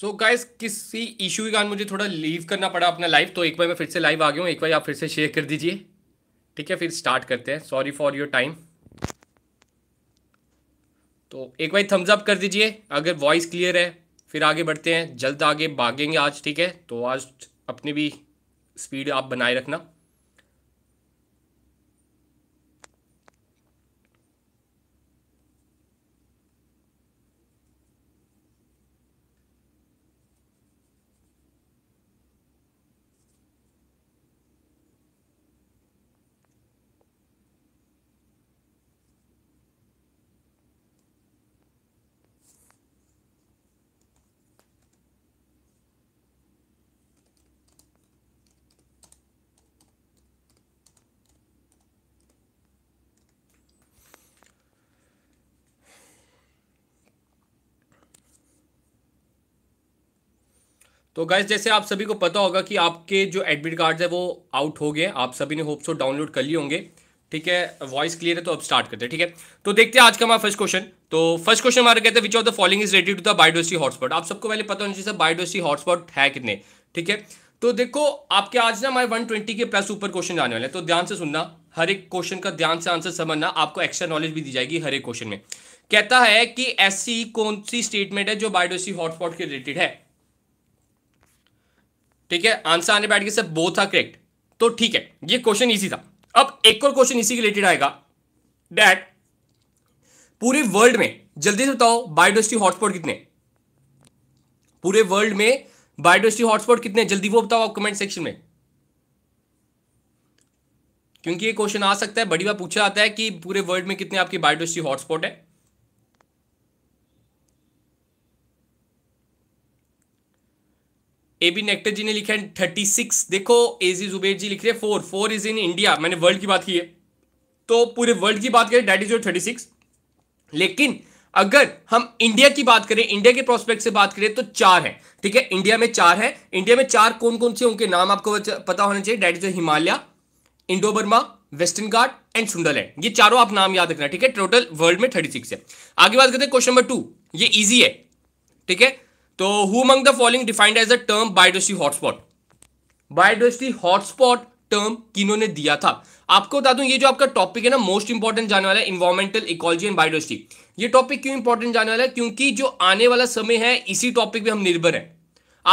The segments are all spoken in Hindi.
सो so गाइस किसी इशू के कारण मुझे थोड़ा लीव करना पड़ा अपना लाइव तो एक बार मैं फिर से लाइव आ गया हूँ एक बार आप फिर से शेयर कर दीजिए ठीक है फिर स्टार्ट करते हैं सॉरी फॉर योर टाइम तो एक बार थम्स अप कर दीजिए अगर वॉइस क्लियर है फिर आगे बढ़ते हैं जल्द आगे भागेंगे आज ठीक है तो आज अपनी भी स्पीड आप बनाए रखना तो गाइज जैसे आप सभी को पता होगा कि आपके जो एडमिट कार्ड्स है वो आउट हो गए आप सभी ने होप सो डाउनलोड कर लिए होंगे ठीक है वॉइस क्लियर है तो अब स्टार्ट करते हैं ठीक है तो देखते हैं आज का हमारा फर्स्ट क्वेश्चन तो फर्स्ट क्वेश्चन हमारा कहते हैं which of the following is ready to the biodiversity hotspot आप सबको पहले पता होना चाहिए बायोडोसी हॉटस्पॉट है कितने ठीक है तो देखो आपके आज ना हमारे ट्वेंटी के प्लस ऊपर क्वेश्चन आने वाले हैं तो ध्यान से सुनना हर एक क्वेश्चन का ध्यान से आंसर समझना आपको एक्स्ट्रा नॉलेज भी दी जाएगी हर एक क्वेश्चन में कहता है कि ऐसी कौन सी स्टेटमेंट है जो बायोडोसी हॉटस्पॉट के रिलेटेड है ठीक है आंसर आने बैठ गए सर बोथ आर करेक्ट तो ठीक है ये क्वेश्चन इजी था अब एक और क्वेश्चन इसी रिलेटेड आएगा डैट पूरे वर्ल्ड में जल्दी से बताओ बायोडोस्टी हॉटस्पॉट कितने पूरे वर्ल्ड में बायोडोस्टी हॉटस्पॉट कितने जल्दी वो बताओ आप कमेंट सेक्शन में क्योंकि ये क्वेश्चन आ सकता है बड़ी बार पूछा जाता है कि पूरे वर्ल्ड में कितने आपके बायोडोस्टी हॉटस्पॉट है ए बी नेक्टर जी ने लिखा है थर्टी सिक्स देखो ए जी जुबेर जी लिख रहे हैं four four is in India मैंने वर्ल्ड की बात की है तो पूरे वर्ल्ड की बात करें that is your thirty six लेकिन अगर हम इंडिया की बात करें इंडिया के प्रोस्पेक्ट से बात करें तो चार है ठीक है इंडिया में चार है इंडिया में चार कौन कौन से उनके नाम आपको पता होना चाहिए that is Himalaya Indo Burma western Ghat and Sundaland ये चारों आप नाम याद रखना ठीक है टोटल वर्ल्ड में थर्टी सिक्स है आगे बात करते हैं क्वेश्चन नंबर टू ये इजी है ठीक है तो who among the following defined as a term biodiversity hotspot biodiversity hotspot term किन्होंने दिया था आपको बता दूं ये जो आपका टॉपिक है ना मोस्ट इंपॉर्टेंट जाने वाला है इन्वायरमेंटल इकोलॉजी एंड बायोडोसिटी ये टॉपिक क्यों इंपॉर्टेंट जाने वाला है क्योंकि जो आने वाला समय है इसी टॉपिक पे हम निर्भर हैं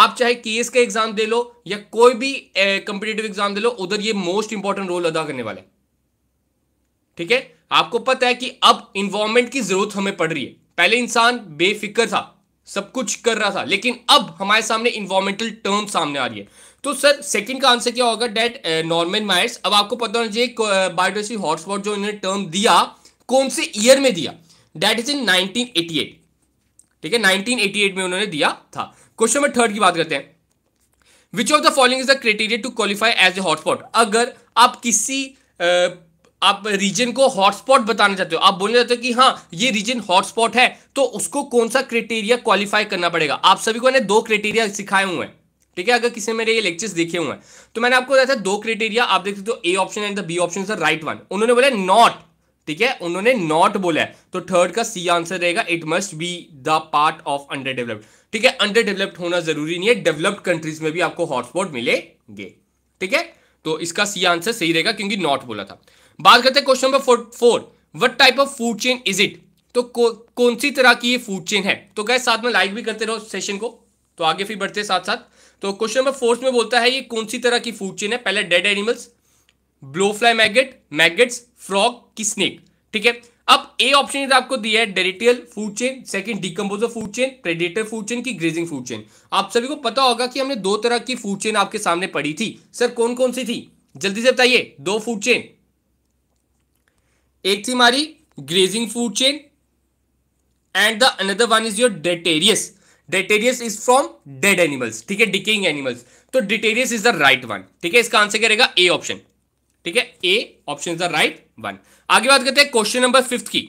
आप चाहे केएस का एग्जाम दे लो या कोई भी कंपिटेटिव एग्जाम दे लो उधर ये मोस्ट इंपॉर्टेंट रोल अदा करने वाला है ठीक है आपको पता है कि अब इन्वायरमेंट की जरूरत हमें पड़ रही है पहले इंसान बेफिक्र था सब कुछ कर रहा था लेकिन अब हमारे सामने इन्वायरमेंटल टर्म सामने आ रही है तो सर सेकंड का आंसर क्या होगा डेट नॉर्मेन माइर्स अब आपको पता होना चाहिए बायोडोसी हॉटस्पॉट uh, जो इन्होंने टर्म दिया कौन से ईयर में दिया डेट इज इन 1988 ठीक है 1988 में उन्होंने दिया था क्वेश्चन नंबर थर्ड की बात करते हैं which of the following is the criteria to qualify as a hotspot अगर आप किसी uh, आप रीजन को हॉटस्पॉट बताना चाहते हो आप बोलना चाहते हो कि हाँ ये रीजन हॉटस्पॉट है तो उसको कौन सा क्राइटेरिया क्वालिफाई करना पड़ेगा आप सभी को मैंने दो क्राइटेरिया सिखाए हुए हैं ठीक है अगर किसी मेरे ये लेक्चर्स देखे हुए हैं तो मैंने आपको बताया था दो क्राइटेरिया आप देख सकते हो A option and B option right one उन्होंने बोला नॉट ठीक है उन्होंने नॉट बोला है तो थर्ड का सी आंसर रहेगा it must be the part of under developed ठीक है अंडर डेवलप्ड होना जरूरी नहीं है डेवलप्ड कंट्रीज में भी आपको हॉटस्पॉट मिलेंगे ठीक है तो इसका सी आंसर सही रहेगा क्योंकि नॉट बोला था बात करते हैं question number four what type of food chain is it तो कौन सी तरह की ये फूड चेन है तो गए साथ में लाइक भी करते रहो सेशन को तो आगे फिर बढ़ते साथ साथ तो क्वेश्चन नंबर फोर्थ में बोलता है ये कौन सी तरह की फूड चेन है पहले dead animals blowfly fly maggot maggots frog की स्नेक ठीक है अब ए ऑप्शन आपको दिया है detrital food chain second decomposer food chain predator food chain की ग्रेजिंग फूड चेन आप सभी को पता होगा कि हमने दो तरह की फूड चेन आपके सामने पड़ी थी सर कौन कौन सी थी जल्दी से बताइए दो फूड चेन एक थी हमारी grazing food chain and the another one is your detritus detritus is from dead animals ठीक है डिकेइंग एनिमल्स तो detritus is the right one ठीक है इसका आंसर करेगा ए ऑप्शन ठीक है A option is the right one आगे बात करते हैं क्वेश्चन नंबर फिफ्थ की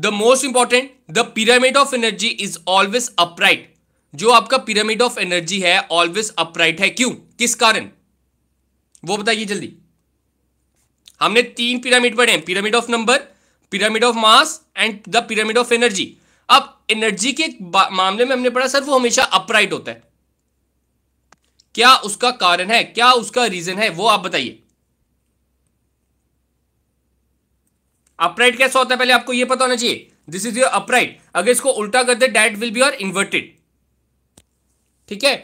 the most important the pyramid of energy is always upright जो आपका पिरामिड ऑफ एनर्जी है ऑलवेज अपराइट है क्यों किस कारण वो बताइए जल्दी हमने तीन पिरामिड पढ़े हैं pyramid of number pyramid of mass and the pyramid of energy अब एनर्जी के मामले में हमने पढ़ा सर वो हमेशा अपराइट होता है क्या उसका कारण है क्या उसका रीजन है वो आप बताइए अपराइट कैसा होता है पहले आपको ये पता होना चाहिए दिस इज योर अपराइट अगर इसको उल्टा कर दे that will be your inverted ठीक है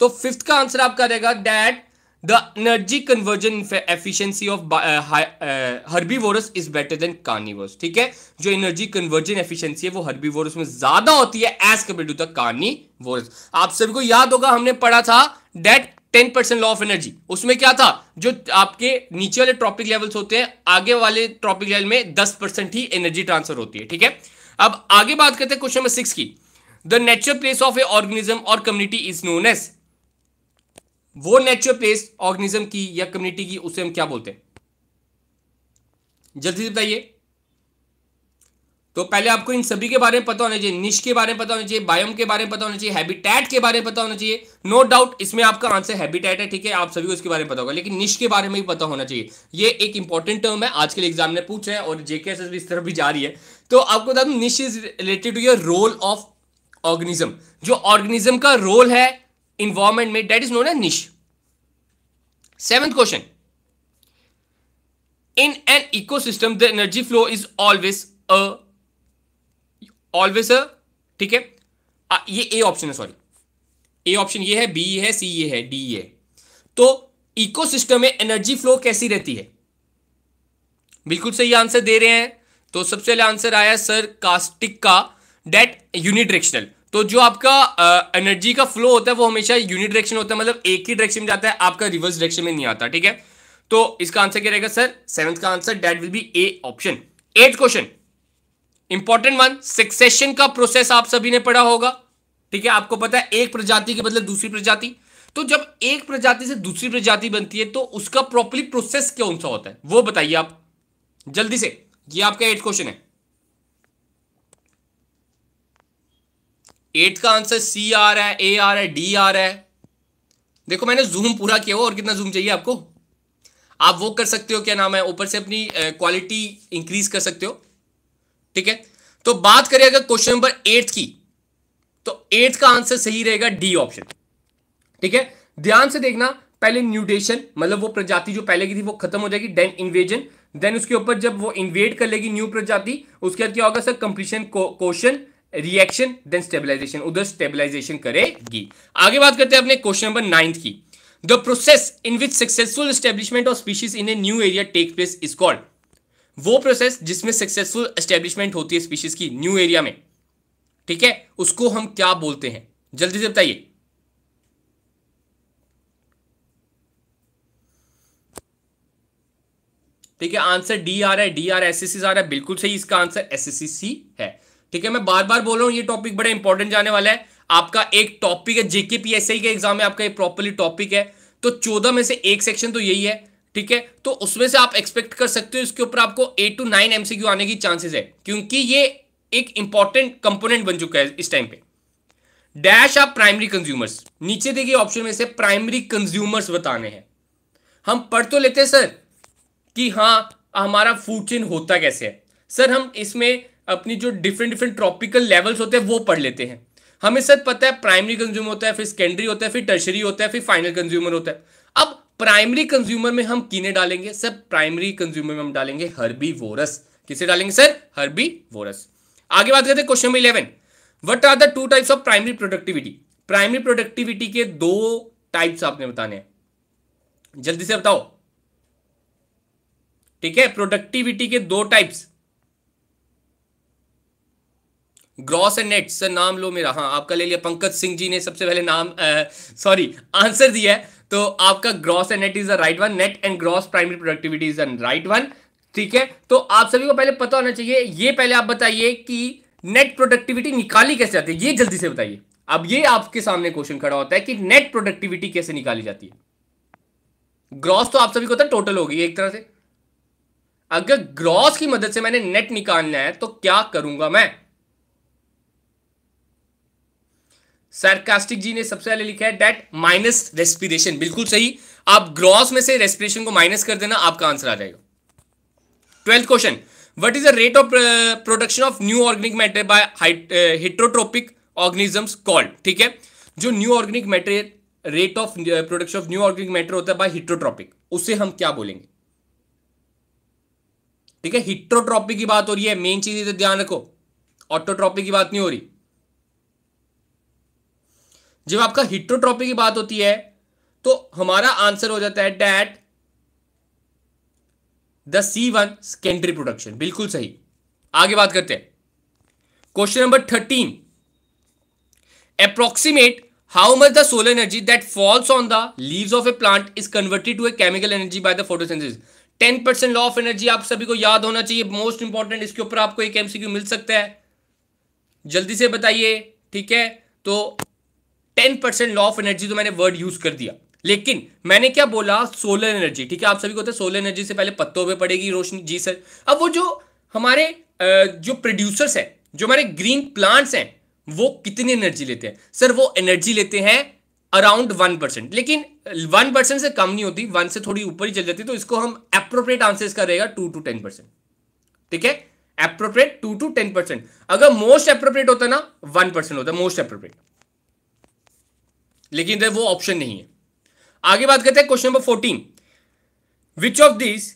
तो फिफ्थ का आंसर आपका रहेगा that The energy conversion efficiency of uh, uh, herbivores is better than carnivores. ठीक है जो energy conversion efficiency है वो herbivores में ज्यादा होती है as compared to the carnivores. आप सभी को याद होगा हमने पढ़ा था that ten percent law of energy उसमें क्या था जो आपके नीचे वाले ट्रॉपिक लेवल्स होते हैं आगे वाले ट्रॉपिक लेवल में दस परसेंट ही एनर्जी ट्रांसफर होती है ठीक है अब आगे बात करते हैं क्वेश्चन नंबर सिक्स की the natural place of a organism और कम्युनिटी इज नोन एज वो नेचुरल प्लेस ऑर्गेनिज्म की या कम्युनिटी की उसे हम क्या बोलते हैं जल्दी से बताइए तो पहले आपको इन सभी के बारे में पता होना चाहिए निश के बारे में पता होना चाहिए बायोम के बारे में पता होना चाहिए हैबिटेट के बारे में पता होना चाहिए नो डाउट इसमें आपका आंसर हैबिटेट है ठीक है आप सभी को इसके बारे में पता होगा लेकिन निश के बारे में भी पता होना चाहिए ये एक इंपॉर्टेंट टर्म है आज के लिए एग्जाम ने पूछा है और जेके एस इस तरफ भी जा रही है तो आपको बता दू niche is related to your role of organism जो ऑर्गेनिज्म का रोल है environment में डेट इज known as niche seventh question in an ecosystem the energy flow is always a always a ठीक है ये ए ऑप्शन है सॉरी ए ऑप्शन ये है बी ये है सी ये है डी ये है तो इकोसिस्टम में एनर्जी फ्लो कैसी रहती है बिल्कुल सही आंसर दे रहे हैं तो सबसे पहले आंसर आया सर कास्टिक का डेट यूनिडायरेक्शनल तो जो आपका एनर्जी का फ्लो होता है वो हमेशा यूनिट डायरेक्शन होता है मतलब एक ही डायरेक्शन में जाता है आपका रिवर्स डायरेक्शन में नहीं आता ठीक है तो इसका आंसर क्या रहेगा सर सेवंथ का answer that will be A option eight question important one succession का प्रोसेस आप सभी ने पढ़ा होगा ठीक है आपको पता है एक प्रजाति के बदले दूसरी प्रजाति तो जब एक प्रजाति से दूसरी प्रजाति बनती है तो उसका प्रॉपरली प्रोसेस कौन सा होता है वो बताइए आप जल्दी से ये आपका एट क्वेश्चन है एट का आंसर सी आ रहा है ए आ रहा है डी आ रहा है देखो मैंने जूम पूरा किया हुआ और कितना जूम चाहिए आपको आप वो कर सकते हो क्या नाम है ऊपर से अपनी क्वालिटी इंक्रीज कर सकते हो ठीक है तो बात करें अगर क्वेश्चन नंबर एट की तो एट का आंसर सही रहेगा डी ऑप्शन ठीक है ध्यान से देखना पहले न्यूटेशन मतलब वो प्रजाति जो पहले की थी वो खत्म हो जाएगी देन इन्वेजन देन उसके ऊपर जब वो इन्वेट कर लेगी न्यू प्रजाति उसके बाद क्या होगा सर कंप्लीशन क्वेश्चन को, रिएक्शन देन स्टेबिलाईजेशन उधर स्टेबिलाईजेशन करेगी आगे बात करते हैं अपने क्वेश्चन नंबर नाइन्थ की the process in which successful establishment of species in a new area take place is called वो प्रोसेस जिसमें सक्सेसफुल स्टेब्लिशमेंट होती है स्पीशीज की न्यू एरिया में ठीक है उसको हम क्या बोलते हैं जल्दी से बताइए ठीक है आंसर डी आ रहा है D R S S C आ रहा है बिल्कुल सही इसका आंसर एस एस सी है ठीक है मैं बार बार बोल रहा हूँ ये टॉपिक बड़ा इंपॉर्टेंट जाने वाला है आपका एक टॉपिक है जेके पी एस आई के एग्जाम में आपका प्रॉपरली टॉपिक है तो चौदह में से एक सेक्शन तो यही है ठीक है तो उसमें से आप एक्सपेक्ट कर सकते हो इसके ऊपर आपको एट टू नाइन एमसीक्यू आने की चांसेस है क्योंकि ये एक इंपॉर्टेंट कंपोनेंट बन चुका है इस टाइम पे डैश आप प्राइमरी कंज्यूमर्स नीचे देखिए ऑप्शन में से प्राइमरी कंज्यूमर्स बताने हैं हम पढ़ तो लेते हैं सर कि हाँ हमारा फूड चेन होता कैसे है सर हम इसमें अपनी जो डिफरेंट डिफरेंट ट्रॉपिकल लेवल्स होते हैं वो पढ़ लेते हैं हमें सर पता है प्राइमरी कंज्यूमर होता है फिर सेकेंडरी होता है फिर टर्शरी होता है फिर फाइनल कंज्यूमर होता है अब प्राइमरी कंज्यूमर में हम किने डालेंगे सर प्राइमरी कंज्यूमर में हम डालेंगे हर्बी वोरस किसे डालेंगे सर हर्बी वोरस आगे बात करते हैं question number eleven what are the two types of primary productivity primary productivity के दो टाइप्स आपने बताने हैं जल्दी से बताओ ठीक है प्रोडक्टिविटी के दो types gross and net sir नाम लो मेरा हाँ आपका ले लिया पंकज सिंह जी ने सबसे पहले नाम सॉरी आंसर दिया है तो आपका gross and net is the right one net and gross primary productivity is the right one ठीक है तो आप सभी को पहले पता होना चाहिए ये पहले आप बताइए कि नेट प्रोडक्टिविटी निकाली कैसे जाती है ये जल्दी से बताइए अब ये आपके सामने क्वेश्चन खड़ा होता है कि नेट प्रोडक्टिविटी कैसे निकाली जाती है ग्रॉस तो आप सभी को टोटल तो होगी एक तरह से अगर ग्रॉस की मदद से मैंने नेट निकालना है तो क्या करूंगा मैं सार्कास्टिक जी ने सबसे पहले लिखा है डेट माइनस रेस्पिरेशन बिल्कुल सही आप ग्रॉस में से रेस्पिरेशन को माइनस कर देना आपका आंसर आ जाएगा twelfth question what is the rate of production of new organic matter by heterotrophic organisms called ठीक है जो new organic matter rate of production of new organic matter होता है बाय हिट्रोट्रॉपिक उसे हम क्या बोलेंगे ठीक है हिट्रोट्रॉपिक की बात हो रही है मेन चीज इधर तो ध्यान रखो ऑटोट्रॉपिक की बात नहीं हो रही जब आपका हिट्रोट्रॉपी की बात होती है तो हमारा आंसर हो जाता है that the C one secondary production बिल्कुल सही आगे बात करते हैं question number thirteen approximate how much the energy that falls on the leaf of a plant is converted to a chemical energy by the the photosynthesis ten percent law of energy आप सभी को याद होना चाहिए मोस्ट इंपॉर्टेंट इसके ऊपर आपको एक एमसीक्यू मिल सकता है जल्दी से बताइए ठीक है तो ten percent law of energy तो मैंने वर्ड यूज कर दिया लेकिन मैंने क्या बोला सोलर एनर्जी ठीक है आप सभी को सोलर एनर्जी से पहले पत्तों पर पड़ेगी रोशनी जी सर अब वो जो हमारे जो प्रोड्यूसर्स हैं जो हमारे ग्रीन प्लांट्स हैं वो कितनी एनर्जी लेते हैं सर वो एनर्जी लेते हैं अराउंड वन परसेंट लेकिन वन परसेंट से कम नहीं होती वन से थोड़ी ऊपर ही चल जाती तो इसको हम अप्रोप्रिएट आंसर इसका रहेगा टू टू टेन परसेंट ठीक है appropriate to two ten percent अगर मोस्ट अप्रोप्रिएट होता ना वन परसेंट होता मोस्ट अप्रोप्रिएट लेकिन इधर वो ऑप्शन नहीं है आगे बात करते हैं question number fourteen which of this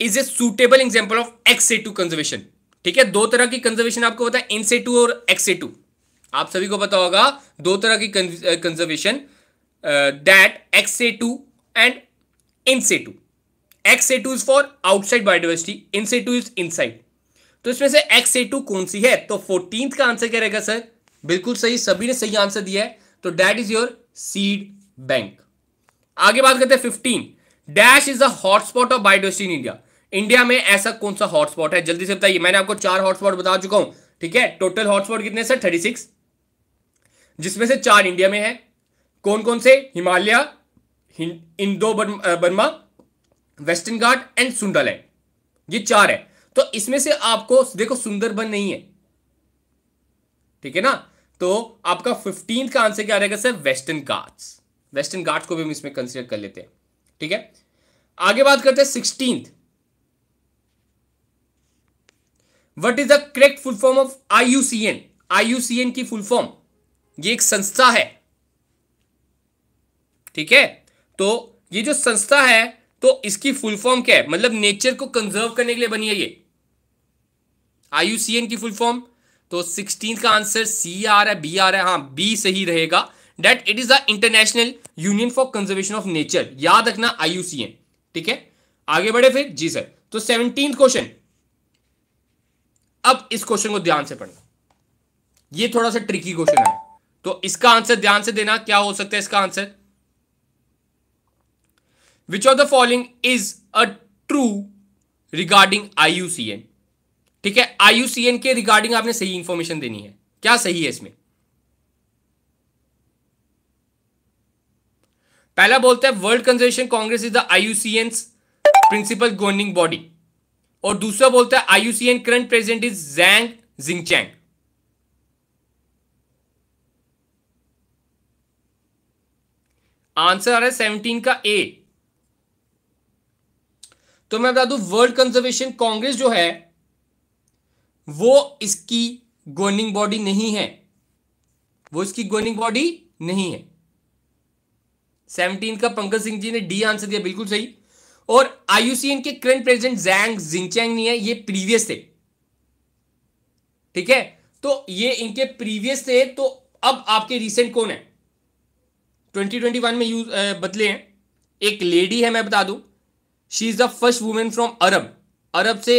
is a suitable example of ex situ conservation ठीक है दो तरह की कंजर्वेशन आपको पता है इन से टू और एक्स ए टू आप सभी को पता होगा दो तरह की conservation that ex situ and in situ ex situ is for outside biodiversity in situ is side तो इसमें से एक्स ए टू कौन सी है तो फोर्टीन का आंसर क्या रहेगा सर बिल्कुल सही सभी ने सही आंसर दिया है तो that is your seed bank आगे बात करते हैं fifteen dash is a hotspot of biodiversity in India India में ऐसा कौन सा हॉटस्पॉट है जल्दी से बताइए मैंने आपको चार हॉटस्पॉट बता चुका हूं ठीक है टोटल हॉटस्पॉट कितने सर थर्टी सिक्स जिसमें से चार इंडिया में है कौन कौन से Himalaya Indo Burma western Ghat and Sundaland ये चार है तो इसमें से आपको देखो सुंदरबन नहीं है ठीक है ना तो आपका फिफ्टीन का आंसर क्या रहेगा sir western Ghats western Ghats को भी हम इसमें कंसिडर कर लेते हैं ठीक है आगे बात करते हैं sixteenth what is the correct full form of IUCN IUCN की फुल फॉर्म ये एक संस्था है ठीक है तो ये जो संस्था है तो इसकी फुल फॉर्म क्या है मतलब नेचर को कंजर्व करने के लिए बनी है ये आईयूसीएन की फुल फॉर्म तो सिक्सटीन का आंसर सी आ रहा है बी आ रहा है हाँ बी सही रहेगा that it is the International Union for Conservation of Nature याद रखना आई ठीक है आगे बढ़े फिर जी सर तो सेवनटीन क्वेश्चन अब इस क्वेश्चन को ध्यान से पढ़ना ये थोड़ा सा ट्रिकी क्वेश्चन है तो इसका आंसर ध्यान से देना क्या हो सकता है इसका answer which of the following is a true regarding I ठीक है आईयूसीएन के रिगार्डिंग आपने सही इंफॉर्मेशन देनी है क्या सही है इसमें पहला बोलता है world conservation congress is the IUCN principal governing body और दूसरा बोलता है IUCN current present is Zhang Xinsheng answer आ रहा है सेवनटीन का ए तो मैं बता दू वर्ल्ड कंजर्वेशन कांग्रेस जो है वो इसकी गवर्निंग बॉडी नहीं है वो इसकी गवर्निंग बॉडी नहीं है सेवनटीन का पंकज सिंह जी ने डी आंसर दिया बिल्कुल सही और आईयूसीएन के करंट प्रेसिडेंट जैंग जिंगचैंग नहीं है ये प्रीवियस थे ठीक है तो ये इनके प्रीवियस थे तो अब आपके रिसेंट कौन है 2021 में यूज बदले हैं एक लेडी है मैं बता दूं she is the first women from Arab अरब से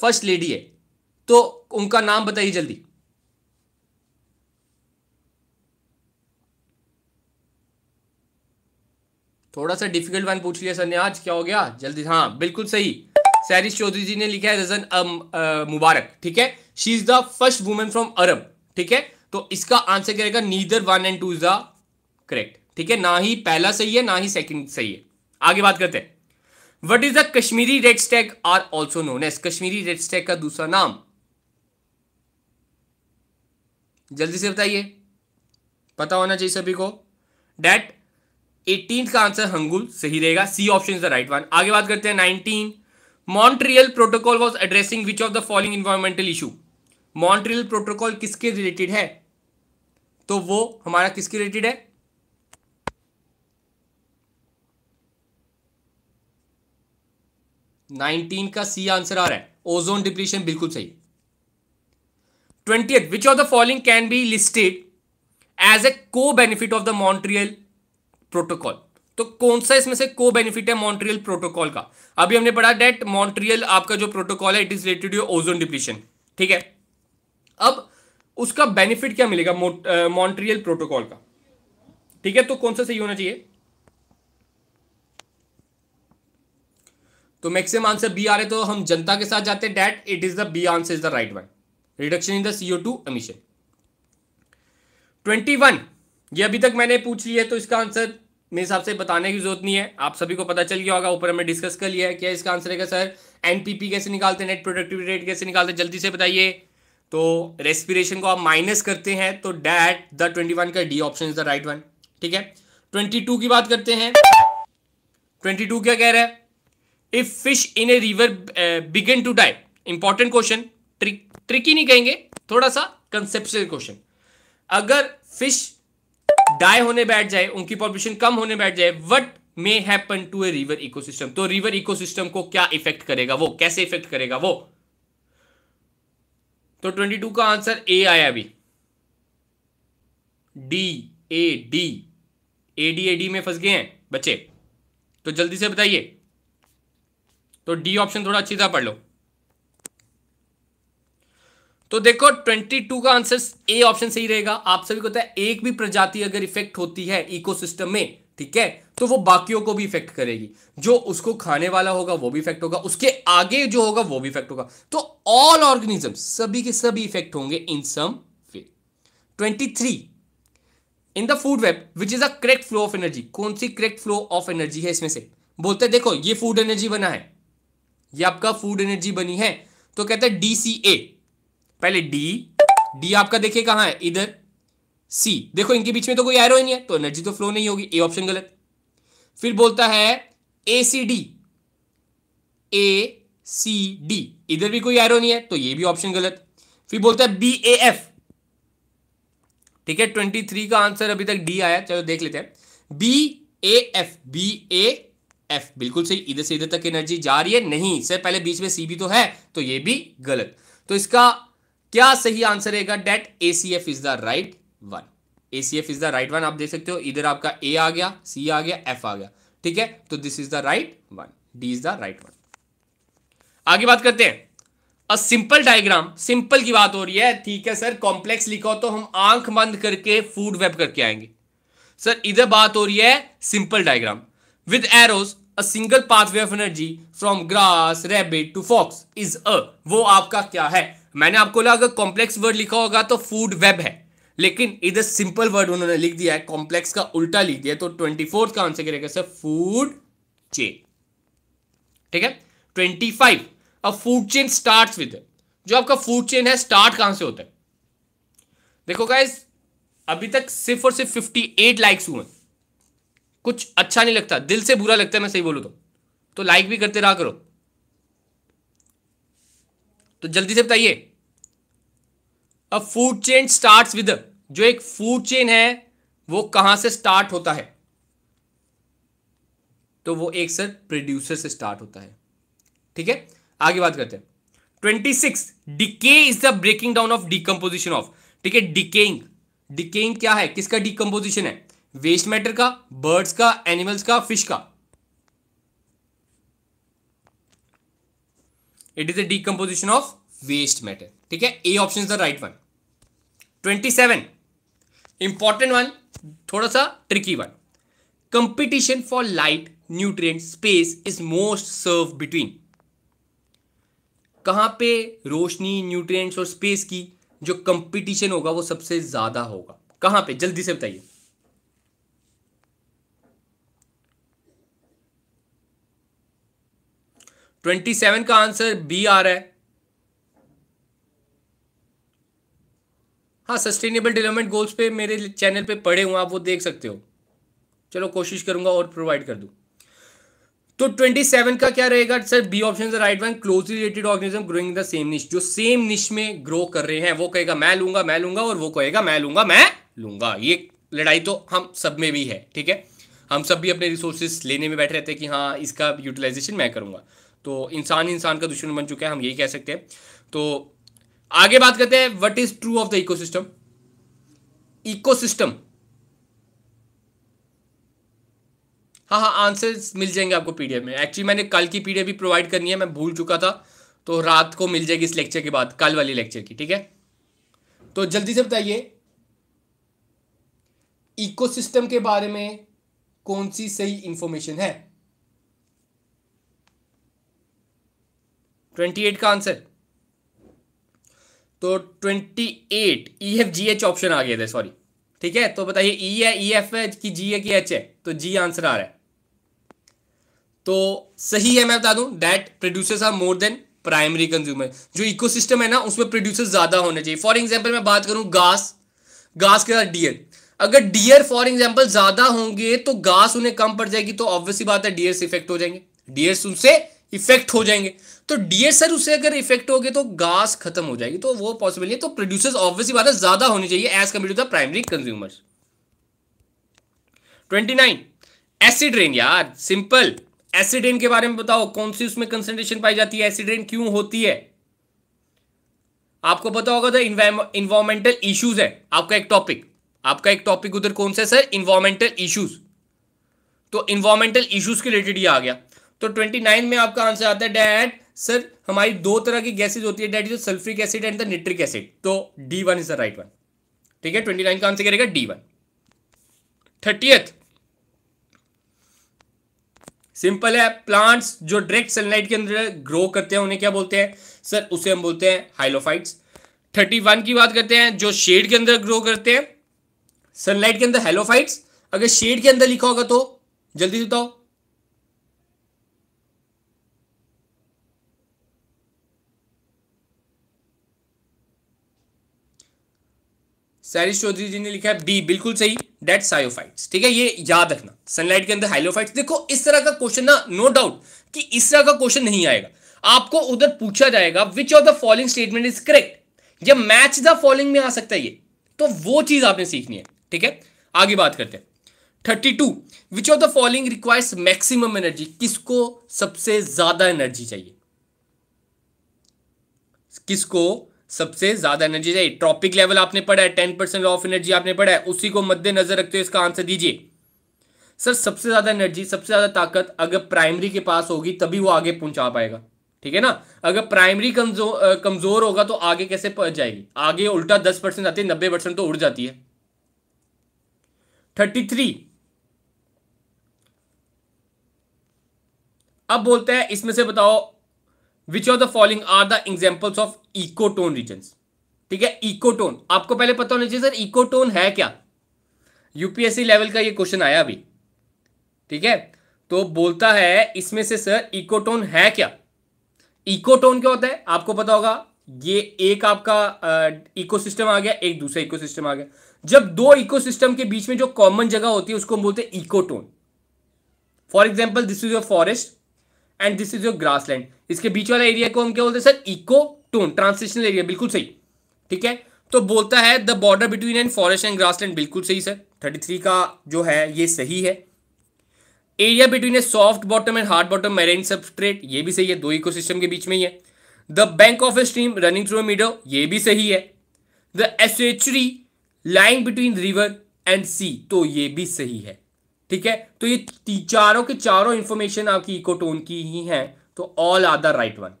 फर्स्ट लेडी है तो उनका नाम बताइए जल्दी थोड़ा सा डिफिकल्ट वन पूछ लिया सर ने आज क्या हो गया जल्दी हाँ बिल्कुल सही सैरिश चौधरी जी ने लिखा है रजन अम, मुबारक ठीक है she is the first women from Arab ठीक है तो इसका आंसर करेगा neither one and two is the correct ठीक है ना ही पहला सही है ना ही सेकंड सही है आगे बात करते हैं what is the Kashmiri red stag are also known as Kashmiri red stag का दूसरा नाम जल्दी से बताइए पता होना चाहिए सभी को डेट एटीन का आंसर हंगुल सही रहेगा C option is the right one आगे बात करते हैं nineteen Montreal protocol was addressing which of the following environmental issue Montreal protocol किसके रिलेटेड है तो वो हमारा किसके रिलेटेड है नाइनटीन का सी आंसर आ रहा है ओजोन डिप्लीशन बिल्कुल सही 20th which of the following can be listed as a co benefit of the montreal protocol तो कौन सा इसमें से को बेनिफिट है मॉन्ट्रियल प्रोटोकॉल का अभी हमने पढ़ा डेट मॉन्ट्रियल आपका जो प्रोटोकॉल है it is related to ozone depletion ठीक है अब उसका बेनिफिट क्या मिलेगा मॉन्ट्रियल प्रोटोकॉल का ठीक है तो कौन सा सही होना चाहिए तो मैक्सिमम आंसर बी आ रहे तो हम जनता के साथ जाते हैं that it is the B answer is the right one reduction in the CO two emission twenty one ये अभी तक मैंने पूछ लिया है तो इसका आंसर मेरे हिसाब से बताने की जरूरत नहीं है आप सभी को पता चल गया होगा ऊपर हमने डिस्कस कर लिया है क्या इसका आंसर है सर एनपीपी कैसे निकालते हैं नेट प्रोडक्टिविटी रेट कैसे निकालते हैं जल्दी से बताइए तो रेस्पिरेशन को आप माइनस करते हैं तो डैट द ट्वेंटी वन का D option is the right one ठीक है ट्वेंटी टू की बात करते हैं ट्वेंटी टू क्या कह रहा है if fish in a river begin to die important question trick tricky नहीं कहेंगे थोड़ा सा कंसेप्चुअल क्वेश्चन अगर फिश डाई होने बैठ जाए उनकी पॉपुलेशन कम होने बैठ जाए what may happen to a river ecosystem तो रिवर इकोसिस्टम को क्या इफेक्ट करेगा वो कैसे इफेक्ट करेगा वो तो 22 का आंसर ए आया अभी डी ए डी ए डी ए डी में फंस गए हैं बच्चे तो जल्दी से बताइए तो डी ऑप्शन थोड़ा अच्छी था पढ़ लो तो देखो 22 का आंसर ए ऑप्शन सही रहेगा आप सभी को पता है एक भी प्रजाति अगर इफेक्ट होती है इकोसिस्टम में ठीक है तो वो बाकियों को भी इफेक्ट करेगी जो उसको खाने वाला होगा वो भी इफेक्ट होगा उसके आगे जो होगा वो भी इफेक्ट होगा तो ऑल ऑर्गेनिज्म सभी के सभी इफेक्ट होंगे in some way 23 in the food web which is a correct flow of energy कौन सी करेक्ट फ्लो ऑफ एनर्जी है इसमें से बोलते देखो ये फूड एनर्जी बना है ये आपका फूड एनर्जी बनी है तो कहते हैं डीसीए पहले डी डी आपका देखिए कहां है इधर सी देखो इनके बीच में तो कोई एरो ही नहीं है तो एनर्जी तो फ्लो नहीं होगी ए ऑप्शन गलत फिर बोलता है ए C D A C D इधर भी कोई एरो नहीं है तो ये भी ऑप्शन गलत फिर बोलता है बी ए एफ ठीक है ट्वेंटी थ्री का आंसर अभी तक डी आया चलो देख लेते हैं B A F B A F बिल्कुल सही इधर से इधर तक एनर्जी जा रही है नहीं सर पहले बीच में सी भी तो है तो ये भी गलत तो इसका क्या सही आंसर रहेगा that A C F is the right one A C F is the right one आप देख सकते हो इधर आपका ए आ गया सी आ गया एफ आ गया ठीक है तो this is the right one D is the right one आगे बात करते हैं अ सिंपल डायग्राम सिंपल की बात हो रही है ठीक है सर कॉम्प्लेक्स लिखो तो हम आंख बंद करके फूड वेब करके आएंगे सर इधर बात हो रही है simple diagram with arrows a single pathway of energy from grass rabbit to fox is a वो आपका क्या है मैंने आपको बोला अगर कॉम्प्लेक्स वर्ड लिखा होगा तो फूड वेब है लेकिन इधर सिंपल वर्ड उन्होंने लिख दिया है कॉम्प्लेक्स का उल्टा लिख दिया तो ट्वेंटी फोर्थ का आंसर करेगा सर फूड चेन ठीक है ट्वेंटी फाइव अब फूड चेन स्टार्ट विद जो आपका फूड चेन है स्टार्ट कहां से होता है देखो गाइज अभी तक सिर्फ और सिर्फ फिफ्टी एट लाइक्स हुए कुछ अच्छा नहीं लगता दिल से बुरा लगता है मैं सही बोलू तो, तो लाइक भी करते रहा करो तो जल्दी से बताइए अब फूड चेन स्टार्ट विद जो एक फूड चेन है वो कहां से स्टार्ट होता है तो वो एक सर प्रोड्यूसर से स्टार्ट होता है ठीक है आगे बात करते हैं twenty six decay is the breaking down of decomposition of ठीक है डिकेइंग डिकेइंग क्या है किसका डिकम्पोजिशन है वेस्ट मैटर का बर्ड्स का एनिमल्स का फिश का it is a decomposition of waste matter ठीक है A option is the right one twenty seven important one थोड़ा सा tricky one competition for light nutrient space is most severe between कहां पे रोशनी न्यूट्रिएंट्स और स्पेस की जो कंपटीशन होगा वो सबसे ज़्यादा होगा कहां पे जल्दी से बताइए ट्वेंटी सेवन का आंसर बी आ रहा है हाँ सस्टेनेबल डेवलपमेंट गोल्स पे मेरे चैनल पे पड़े हुए आप वो देख सकते हो चलो कोशिश करूंगा और प्रोवाइड कर दूं तो 27 का क्या रहेगा sir B option right one closely related organism growing the same niche जो सेम निश में ग्रो कर रहे हैं वो कहेगा मैं लूंगा मैं लूंगा और वो कहेगा मैं लूंगा मैं लूंगा ये लड़ाई तो हम सब में भी है ठीक है हम सब भी अपने रिसोर्सेस लेने में बैठे रहते हैं कि हाँ इसका यूटिलाइजेशन मैं करूंगा तो इंसान इंसान का दुश्मन बन चुका है हम यही कह सकते हैं तो आगे बात करते हैं what is true of the ecosystem ecosystem हाँ हाँ आंसर्स मिल जाएंगे आपको पीडीएफ में एक्चुअली मैंने कल की पीडीएफ भी प्रोवाइड करनी है मैं भूल चुका था तो रात को मिल जाएगी इस लेक्चर के बाद कल वाली लेक्चर की ठीक है तो जल्दी से बताइए इकोसिस्टम के बारे में कौन सी सही इंफॉर्मेशन है ट्वेंटी एट का आंसर तो twenty eight E F G H option आ गया था सॉरी ठीक है तो बताइए ई e है ई एफ एच की जी है कि एच है तो जी आंसर आ रहा है तो सही है मैं बता दूं that producers are more than primary consumer जो इकोसिस्टम है ना उसमें प्रोड्यूसर्स ज्यादा होने चाहिए फॉर एग्जाम्पल मैं बात करूं घास घास के साथ डियर अगर डियर फॉर एग्जाम्पल ज्यादा होंगे तो घास उन्हें कम पड़ जाएगी तो ऑब्वियसली बात है डियर्स इफेक्ट हो जाएंगे डियर्स उनसे इफेक्ट हो जाएंगे तो डीएसएल उससे अगर इफेक्ट हो गए तो गैस खत्म हो जाएगी तो वो पॉसिबल है तो प्रोड्यूसर्स ऑब्वियसली बात है ज्यादा होनी चाहिए as compare to the primary consumers twenty nine acid rain यार सिंपल एसिड रेन के बारे में बताओ कौन सी उसमें कंसेंट्रेशन पाई जाती है एसिड रेन क्यों होती है आपको पता होगा द इन्वायरमेंटल इश्यूज है आपका एक टॉपिक आपका एक टॉपिक उधर कौन सा सर इन्वायरमेंटल इश्यूज तो इन्वायरमेंटल इश्यूज के रिलेटेड ये आ गया तो 29 में आपका आंसर आता है डेट सर हमारी दो तरह की गैसेज होती है that is sulphuric acid and the nitric acid तो D one is the right one ठीक है ट्वेंटी नाइन का आंसर करेगा डी वन थर्टीएथ सिंपल है प्लांट्स जो डायरेक्ट सनलाइट के अंदर ग्रो करते हैं उन्हें क्या बोलते हैं सर उसे हम बोलते हैं हाइलोफाइट्स थर्टी वन की बात करते हैं जो शेड के अंदर ग्रो करते हैं सनलाइट के अंदर हेलोफाइट्स अगर शेड के अंदर लिखा होगा तो जल्दी बताओ सैरिश चौधरी जी ने लिखा है बी बिल्कुल सही डेट सायोफाइट्स ठीक है ये याद रखना सनलाइट के अंदर हाइलोफाइट्स देखो इस तरह का क्वेश्चन ना नो डाउट कि इस तरह का क्वेश्चन नहीं आएगा आपको उधर पूछा जाएगा which of the following statement is correct या मैच द फॉलोइंग में आ सकता है ये तो वो चीज आपने सीखनी है ठीक है आगे बात करते हैं thirty two which of the following requires maximum energy किसको सबसे ज्यादा एनर्जी चाहिए किसको सबसे ज्यादा एनर्जी चाहिए ट्रॉपिक लेवल आपने पढ़ा है टेन परसेंट ऑफ एनर्जी आपने पढ़ा है उसी को मद्देनजर रखते हुए इसका आंसर दीजिए सर सबसे ज्यादा एनर्जी सबसे ज्यादा ताकत अगर प्राइमरी के पास होगी तभी वो आगे पहुंचा पाएगा ठीक है ना अगर प्राइमरी कमजोर कमजोर होगा तो आगे कैसे पहुंच जाएगी आगे उल्टा दस परसेंट आती है नब्बे परसेंट तो उड़ जाती है थर्टी थ्री अब बोलते हैं इसमें से बताओ which of the following are the examples of ecotone region ठीक है इकोटोन आपको पहले पता होना चाहिए सर इकोटोन है क्या यूपीएससी लेवल का ये क्वेश्चन आया अभी ठीक है तो बोलता है इसमें से सर इकोटोन है क्या इकोटोन क्या होता है आपको पता होगा ये एक आपका इकोसिस्टम आ गया एक दूसरा इकोसिस्टम आ गया जब दो इकोसिस्टम के बीच में जो कॉमन जगह होती है उसको हम बोलते हैं ecotone for example this is your forest and this is your grass land इसके बीच वाला एरिया को हम क्या बोलते हैं sir ecotone transitional area बिल्कुल सही ठीक है तो बोलता है the border between and forest and land बिल्कुल सही सर थर्टी थ्री का जो है ये सही है area between a soft bottom and hard bottom marine substrate ये भी सही है दो इकोसिस्टम के बीच में ही है the bank of a stream running through meadow ये भी सही है the estuary lying between river and sea तो ये भी सही है ठीक है तो ये चारों के चारों इंफॉर्मेशन आपकी इकोटोन की ही है तो all are the right one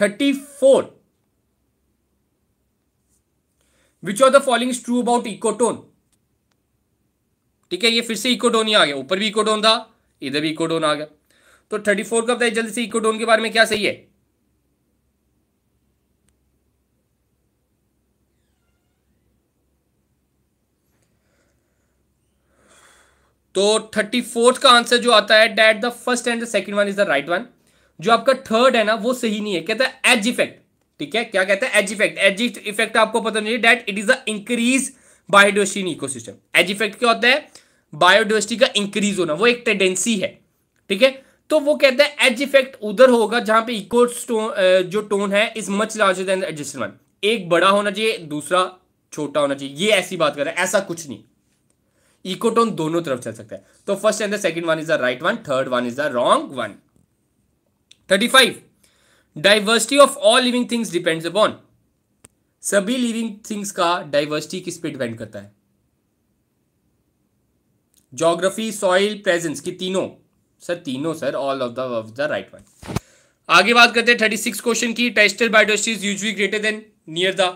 thirty four which are the following true about ecotone ठीक है ये फिर से इकोटोन ही आ गया ऊपर भी इकोटोन था इधर भी इकोटोन आ गया तो थर्टी फोर का बताइए जल्दी से इकोटोन के बारे में क्या सही है तो थर्टी फोर्थ का आंसर जो आता है that the first and the second one is the right one जो आपका थर्ड है ना वो सही नहीं है कहता है एज इफेक्ट ठीक है क्या कहता है एज इफेक्ट एज इफेक्ट आपको पता नहीं that it is the increase biodiversity in ecosystem as effect क्या होता है बायोडिवर्सिटी का इंक्रीज होना वो एक टेंडेंसी है ठीक है तो वो कहता है एज इफेक्ट उधर होगा जहां पे इको जो टोन है is much larger than adjustment एक बड़ा होना चाहिए दूसरा छोटा होना चाहिए ये ऐसी बात कर रहा है ऐसा कुछ नहीं इकोटोन दोनों तरफ चल सकता है तो first and the second one is the right one third one is the wrong one thirty five diversity of all living things depends upon सभी लिविंग थिंग्स का डाइवर्सिटी किस पे डिपेंड करता है जोग्राफी सॉइल प्रेजेंस की तीनों सर तीनों sir all of the of the right one आगे बात करते हैं थर्टी सिक्स क्वेश्चन की terrestrial biodiversity is usually greater than near the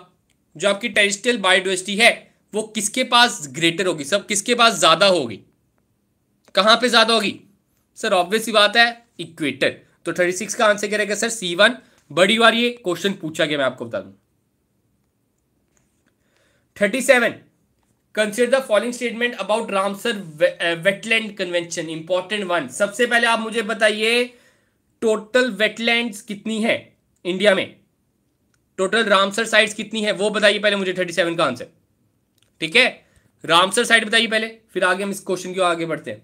जो आपकी टेरिस्टल बायोडाइवर्सिटी है वो किसके पास ग्रेटर होगी सब किसके पास ज़्यादा होगी कहां पे ज़्यादा होगी सर ऑब्वियस ही बात है इक्वेटर तो थर्टी सिक्स का आंसर करेगा सर सी वन बड़ी बार ये क्वेश्चन पूछा गया मैं आपको बता दू thirty seven consider the following statement about Ramsar wetland convention important one सबसे पहले आप मुझे बताइए टोटल वेटलैंड कितनी है इंडिया में टोटल रामसर साइट्स कितनी है वो बताइए पहले मुझे थर्टी सेवन का आंसर ठीक है रामसर साइड बताइए पहले फिर आगे हम इस क्वेश्चन की आगे बढ़ते हैं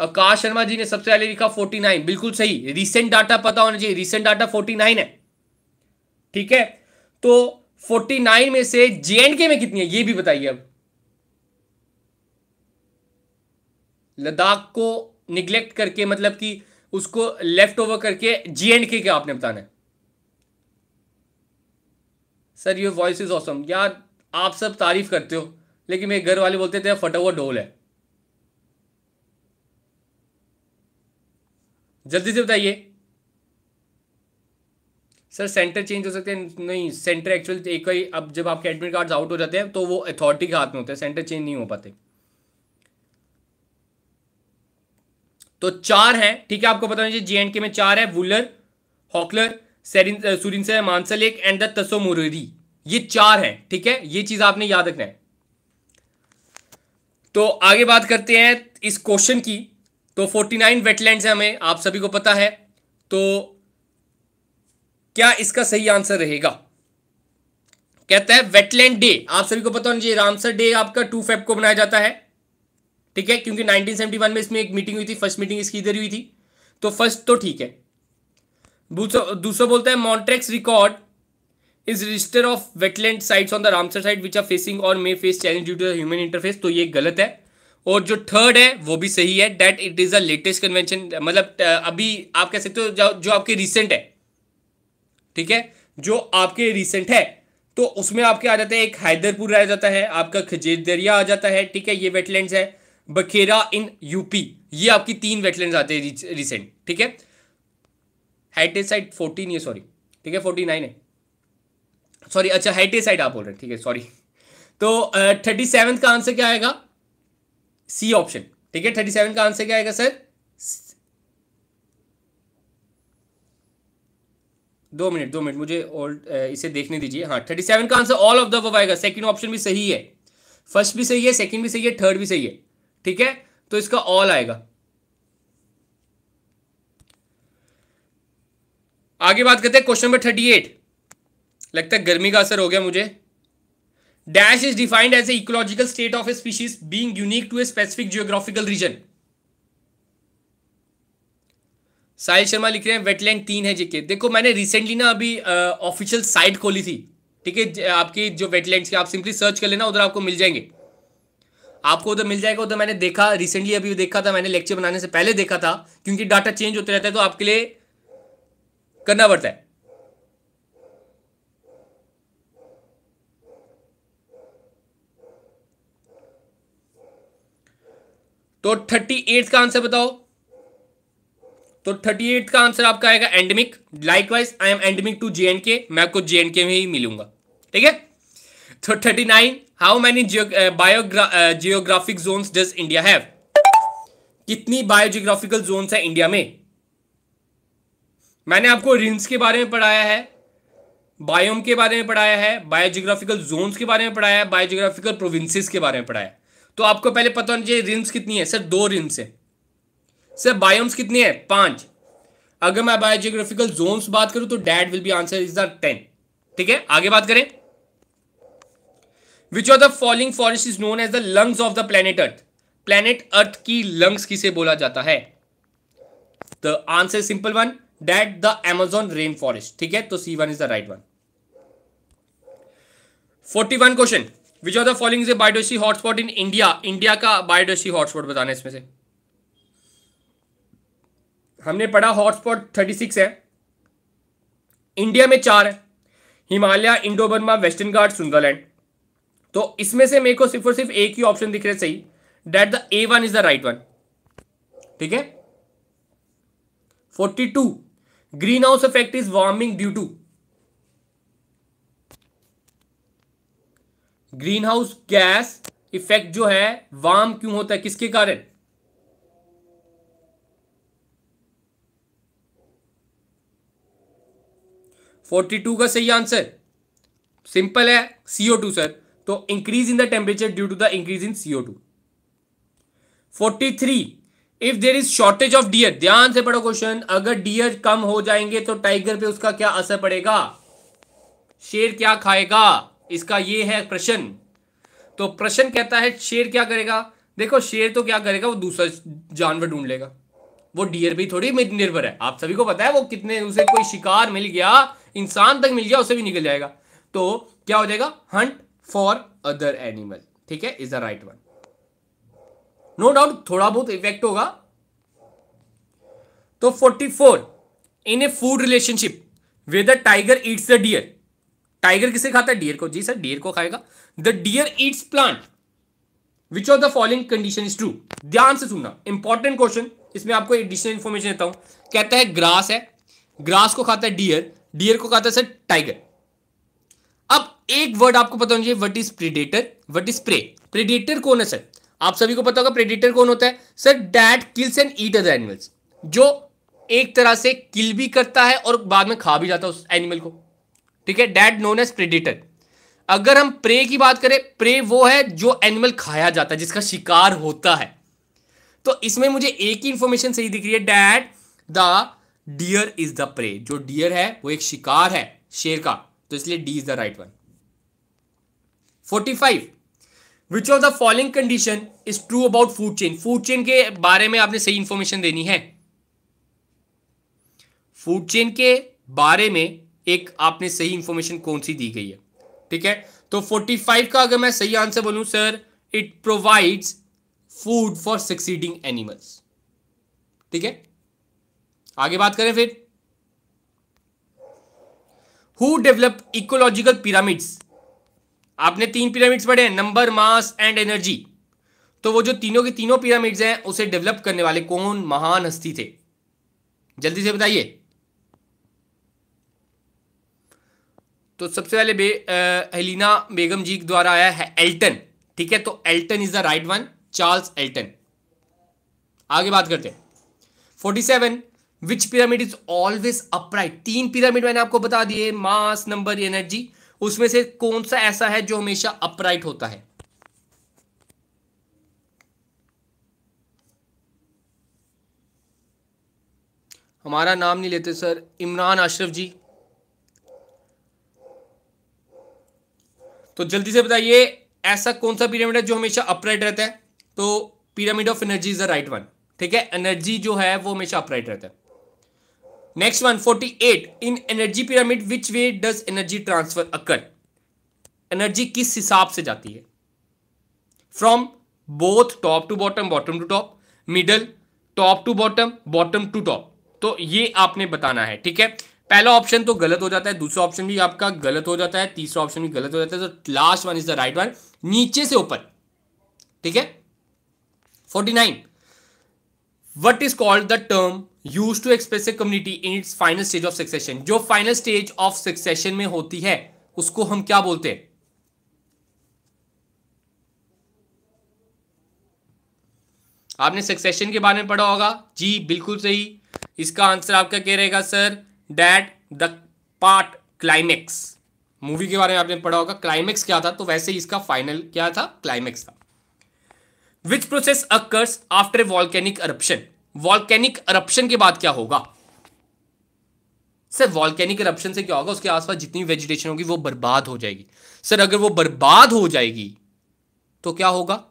आकाश शर्मा जी ने सबसे पहले लिखा 49 बिल्कुल सही रीसेंट डाटा पता होना चाहिए रीसेंट डाटा 49 है ठीक है तो 49 में से के में कितनी है ये भी बताइए अब लद्दाख को निग्लेक्ट करके मतलब कि उसको लेफ्ट ओवर करके एंड के आपने बताना है sir your voice is awesome यार आप सब तारीफ़ करते हो लेकिन मेरे घर वाले बोलते थे फटा हुआ डोल है जल्दी से बताइए सर सेंटर चेंज हो सकते हैं नहीं सेंटर एक्चुअल एक ही अब जब आपके एडमिट कार्ड्स आउट हो जाते हैं तो वो अथॉरिटी के हाथ में होते हैं सेंटर चेंज नहीं हो पाते तो चार हैं ठीक है आपको पता चलिए जे एंड के में चार है वुलर हॉकलर सुरिन से मानसा लेक एंड द तसो मुरेरी ये चार हैं ठीक है ये चीज आपने याद रखना है तो आगे बात करते हैं इस क्वेश्चन की तो 49 वेटलैंड्स है हमें आप सभी को पता है तो क्या इसका सही आंसर रहेगा कहता है वेटलैंड डे आप सभी को पता होना चाहिए रामसर डे आपका टू फेब को मनाया जाता है ठीक है क्योंकि 1971 में इसमें एक मीटिंग हुई थी फर्स्ट मीटिंग इसकी इधर हुई थी तो फर्स्ट तो ठीक है दूसरा बोलता है Montreux record is register of wetland sites on the Ramsar site which are facing और may face challenge due to human interface तो ये गलत है और जो थर्ड है वो भी सही है that it is a latest convention मतलब अभी आप कह सकते हो जो, जो आपके रिसेंट है ठीक है जो आपके रिसेंट है तो उसमें आपके आ जाते हैं एक हैदरपुर आ जाता है आपका खजेर दरिया आ जाता है ठीक है ये वेटलैंड है बखेरा इन यूपी ये आपकी तीन वेटलैंड आते हैं रिसेंट ठीक है हाइटेसाइड फोर्टीन ये सॉरी ठीक है फोर्टी नाइन है सॉरी अच्छा हाइटेसाइड आप बोल रहे हैं ठीक है सॉरी तो थर्टी सेवन का आंसर क्या आएगा सी ऑप्शन ठीक है थर्टी सेवन का आंसर क्या आएगा सर दो मिनट दो मिनट मुझे और इसे देखने दीजिए हाँ थर्टी सेवन का आंसर ऑल ऑफ द अब आएगा सेकंड ऑप्शन भी सही है फर्स्ट भी सही है सेकंड भी सही है थर्ड भी सही है ठीक है तो इसका ऑल आएगा आगे बात करते हैं क्वेश्चन नंबर थर्टी एट लगता है गर्मी का असर हो गया मुझे dash is defined as a ecological state of a species being unique to a specific geographical region Sahil Sharma लिख रहे हैं वेटलैंड तीन है जेके देखो मैंने रिसेंटली ना अभी ऑफिशियल साइट खोली थी ठीक है आपकी जो वेटलैंड की आप सिंपली सर्च कर लेना उधर आपको मिल जाएंगे आपको उधर मिल जाएगा उधर मैंने देखा रिसेंटली अभी देखा था मैंने लेक्चर बनाने से पहले देखा था क्योंकि डाटा चेंज होते रहता है तो आपके लिए करना पड़ता है तो थर्टी एट का आंसर बताओ तो थर्टी एट का आंसर आपका आएगा endemic likewise I am endemic to JNK मैं आपको जेएनके में ही मिलूंगा ठीक है तो thirty nine how many biogra geographic zone does India have कितनी बायोजियोग्राफिकल जोन है इंडिया में मैंने आपको रिंस के बारे में पढ़ाया है बायोम के बारे में पढ़ाया है बायोजियोग्राफिकल जोन्स के बारे में पढ़ाया है बायोजियोग्राफिकल प्रोविंसेस के बारे में पढ़ाया है तो आपको पहले पता होना चाहिए रिम्स कितनी है सर दो रिम्स है सर बायोम्स कितने हैं पांच अगर मैं बायोजियोग्राफिकल जोन्स बात करूं तो that will be answer is the ten ठीक है आगे बात करें which are the following forest is known as the lungs of the planet earth planet earth की लंग्स किसे बोला जाता है the answer simple one that the Amazon rain forest ठीक है तो C one is the right one forty one question which are the following biodiversity hotspot in India India का बायोडोसी हॉटस्पॉट बताना इसमें से हमने पढ़ा हॉटस्पॉट थर्टी सिक्स है इंडिया में चार है Himalaya Indo Burma western Ghat Sundaland तो इसमें से मेरे को सिर्फ और सिर्फ एक ही ऑप्शन दिख रहा है सही that the A one is the right one ठीक है forty two green house effect is warming due to green house gas effect जो है वार्म क्यों होता है किसके कारण फोर्टी टू का सही आंसर सिंपल है सीओ टू सर तो increase in the temperature due to the increase in CO two forty three if there is shortage of deer ध्यान से पढ़ो क्वेश्चन अगर डियर कम हो जाएंगे तो टाइगर पे उसका क्या असर पड़ेगा शेर क्या खाएगा इसका ये है प्रश्न तो प्रश्न कहता है शेर क्या करेगा देखो शेर तो क्या करेगा वो दूसरा जानवर ढूंढ लेगा वो डियर भी थोड़ी निर्भर है आप सभी को पता है वो कितने उसे कोई शिकार मिल गया इंसान तक मिल गया उसे भी निकल जाएगा तो क्या हो जाएगा हंट फॉर अदर एनिमल ठीक है is the right one no doubt थोड़ा बहुत इफेक्ट होगा तो 44 in a food relationship whether tiger eats the deer tiger किसे खाता है डियर को जी सर डियर को खाएगा the deer eats plant which of the following condition is true ध्यान से सुनना इंपॉर्टेंट क्वेश्चन इसमें आपको एडिशनल इंफॉर्मेशन देता हूं कहता है ग्रास है ग्रास को खाता है डियर डियर को खाता है सर टाइगर अब एक वर्ड आपको पता होना चाहिए what is predator what is prey predator कौन है सर आप सभी को पता होगा प्रेडिटर कौन होता है sir that kills and eat other animals जो एक तरह से किल भी करता है और बाद में खा भी जाता है उस एनिमल को ठीक है डैट नोन एज प्रेडिटर अगर हम प्रे की बात करें प्रे वो है जो एनिमल खाया जाता है जिसका शिकार होता है तो इसमें मुझे एक ही इंफॉर्मेशन सही दिख रही है that the deer is the prey जो डियर है वो एक शिकार है शेर का तो इसलिए D is the right one forty five which of the following condition is true about food chain food chain के बारे में आपने सही इंफॉर्मेशन देनी है फूड चेन के बारे में एक आपने सही इंफॉर्मेशन कौन सी दी गई है ठीक है तो 45 का अगर मैं सही आंसर बोलूं sir it provides food for succeeding animals ठीक है आगे बात करें फिर हु डेवलप इकोलॉजिकल पिरामिड्स आपने तीन पिरामिड्स पढ़े नंबर मास एंड एनर्जी तो वो जो तीनों के तीनों पिरामिड्स हैं उसे डेवलप करने वाले कौन महान हस्ती थे जल्दी से बताइए तो सबसे पहले बे, हेलिना बेगम जी द्वारा आया है एल्टन ठीक है तो Elton is the right one Charles Elton आगे बात करते हैं forty seven which pyramid is always upright तीन पिरामिड मैंने आपको बता दिए मास नंबर एनर्जी उसमें से कौन सा ऐसा है जो हमेशा अपराइट होता है हमारा नाम नहीं लेते सर इमरान अशरफ जी तो जल्दी से बताइए ऐसा कौन सा पिरामिड है जो हमेशा अपराइट रहता है तो pyramid of energy is the right one ठीक है एनर्जी जो है वो हमेशा अपराइट रहता है next one forty eight in energy pyramid which way does energy transfer occur energy किस हिसाब से जाती है from both top to bottom bottom to top middle top to bottom bottom to top तो ये आपने बताना है ठीक है पहला ऑप्शन तो गलत हो जाता है दूसरा ऑप्शन भी आपका गलत हो जाता है तीसरा ऑप्शन भी गलत हो जाता है तो last one is the right one नीचे से ऊपर ठीक है forty nine what is called the term use to express a community in its final stage of succession जो फाइनल स्टेज ऑफ सक्सेशन में होती है उसको हम क्या बोलते हैं आपने सक्सेशन के बारे में पढ़ा होगा जी बिल्कुल सही इसका आंसर आपका क्या रहेगा sir that the part climax movie के बारे में आपने पढ़ा होगा क्लाइमेक्स क्या था तो वैसे ही इसका फाइनल क्या था क्लाइमेक्स था which process occurs after volcanic eruption volcanic eruption के बाद क्या होगा सर वॉल्केनिक अरप्शन से क्या होगा उसके आसपास जितनी वेजिटेशन होगी वो बर्बाद हो जाएगी सर अगर वो बर्बाद हो जाएगी तो क्या होगा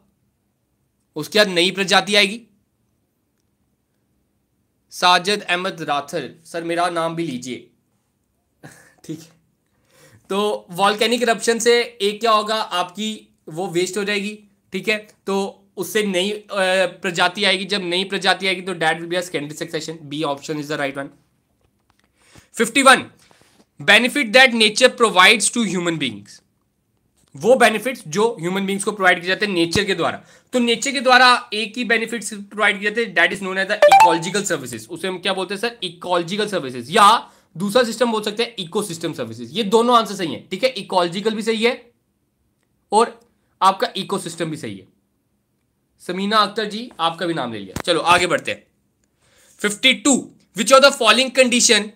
उसके बाद नई प्रजाति आएगी साजद अहमद राथर सर मेरा नाम भी लीजिए ठीक है तो वॉल्केनिक करप्शन से एक क्या होगा आपकी वो वेस्ट हो जाएगी ठीक है तो उससे नई प्रजाति आएगी जब नई प्रजाति आएगी तो that will be secondary succession B option is the right one fifty one benefit that nature provides to human beings वो बेनिफिट्स जो ह्यूमन बींग्स को प्रोवाइड किए जाते हैं नेचर के द्वारा तो नेचर के द्वारा एक ही बेनिफिट्स प्रोवाइड किए जाते हैं that is known as the ecological services उसे हम क्या बोलते हैं सर इकोलॉजिकल सर्विसेज या दूसरा सिस्टम बोल सकते हैं इको सिस्टम सर्विसेज ये दोनों आंसर सही है ठीक है इकोलॉजिकल भी सही है और आपका इको सिस्टम भी सही है समीना अख्तर जी आपका भी नाम ले लिया चलो आगे बढ़ते हैं fifty two which are the following condition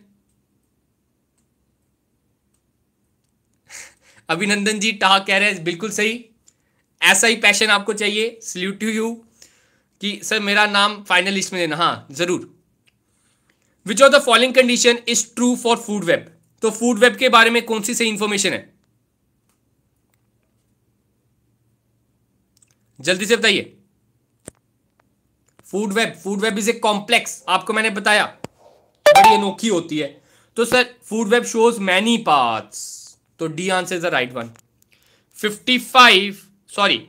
Abhinandan ji टाह कह रहे हैं बिल्कुल सही ऐसा ही पैशन आपको चाहिए सल्यूट टू यू कि सर मेरा नाम फाइनल लिस्ट में देना हाँ जरूर which are the following condition is true for food web तो फूड वेब के बारे में कौन सी सही इंफॉर्मेशन है जल्दी से बताइए food web food web is a complex आपको मैंने बताया बड़ी अनोखी होती है तो sir food web shows many paths तो D answer is the right one five sorry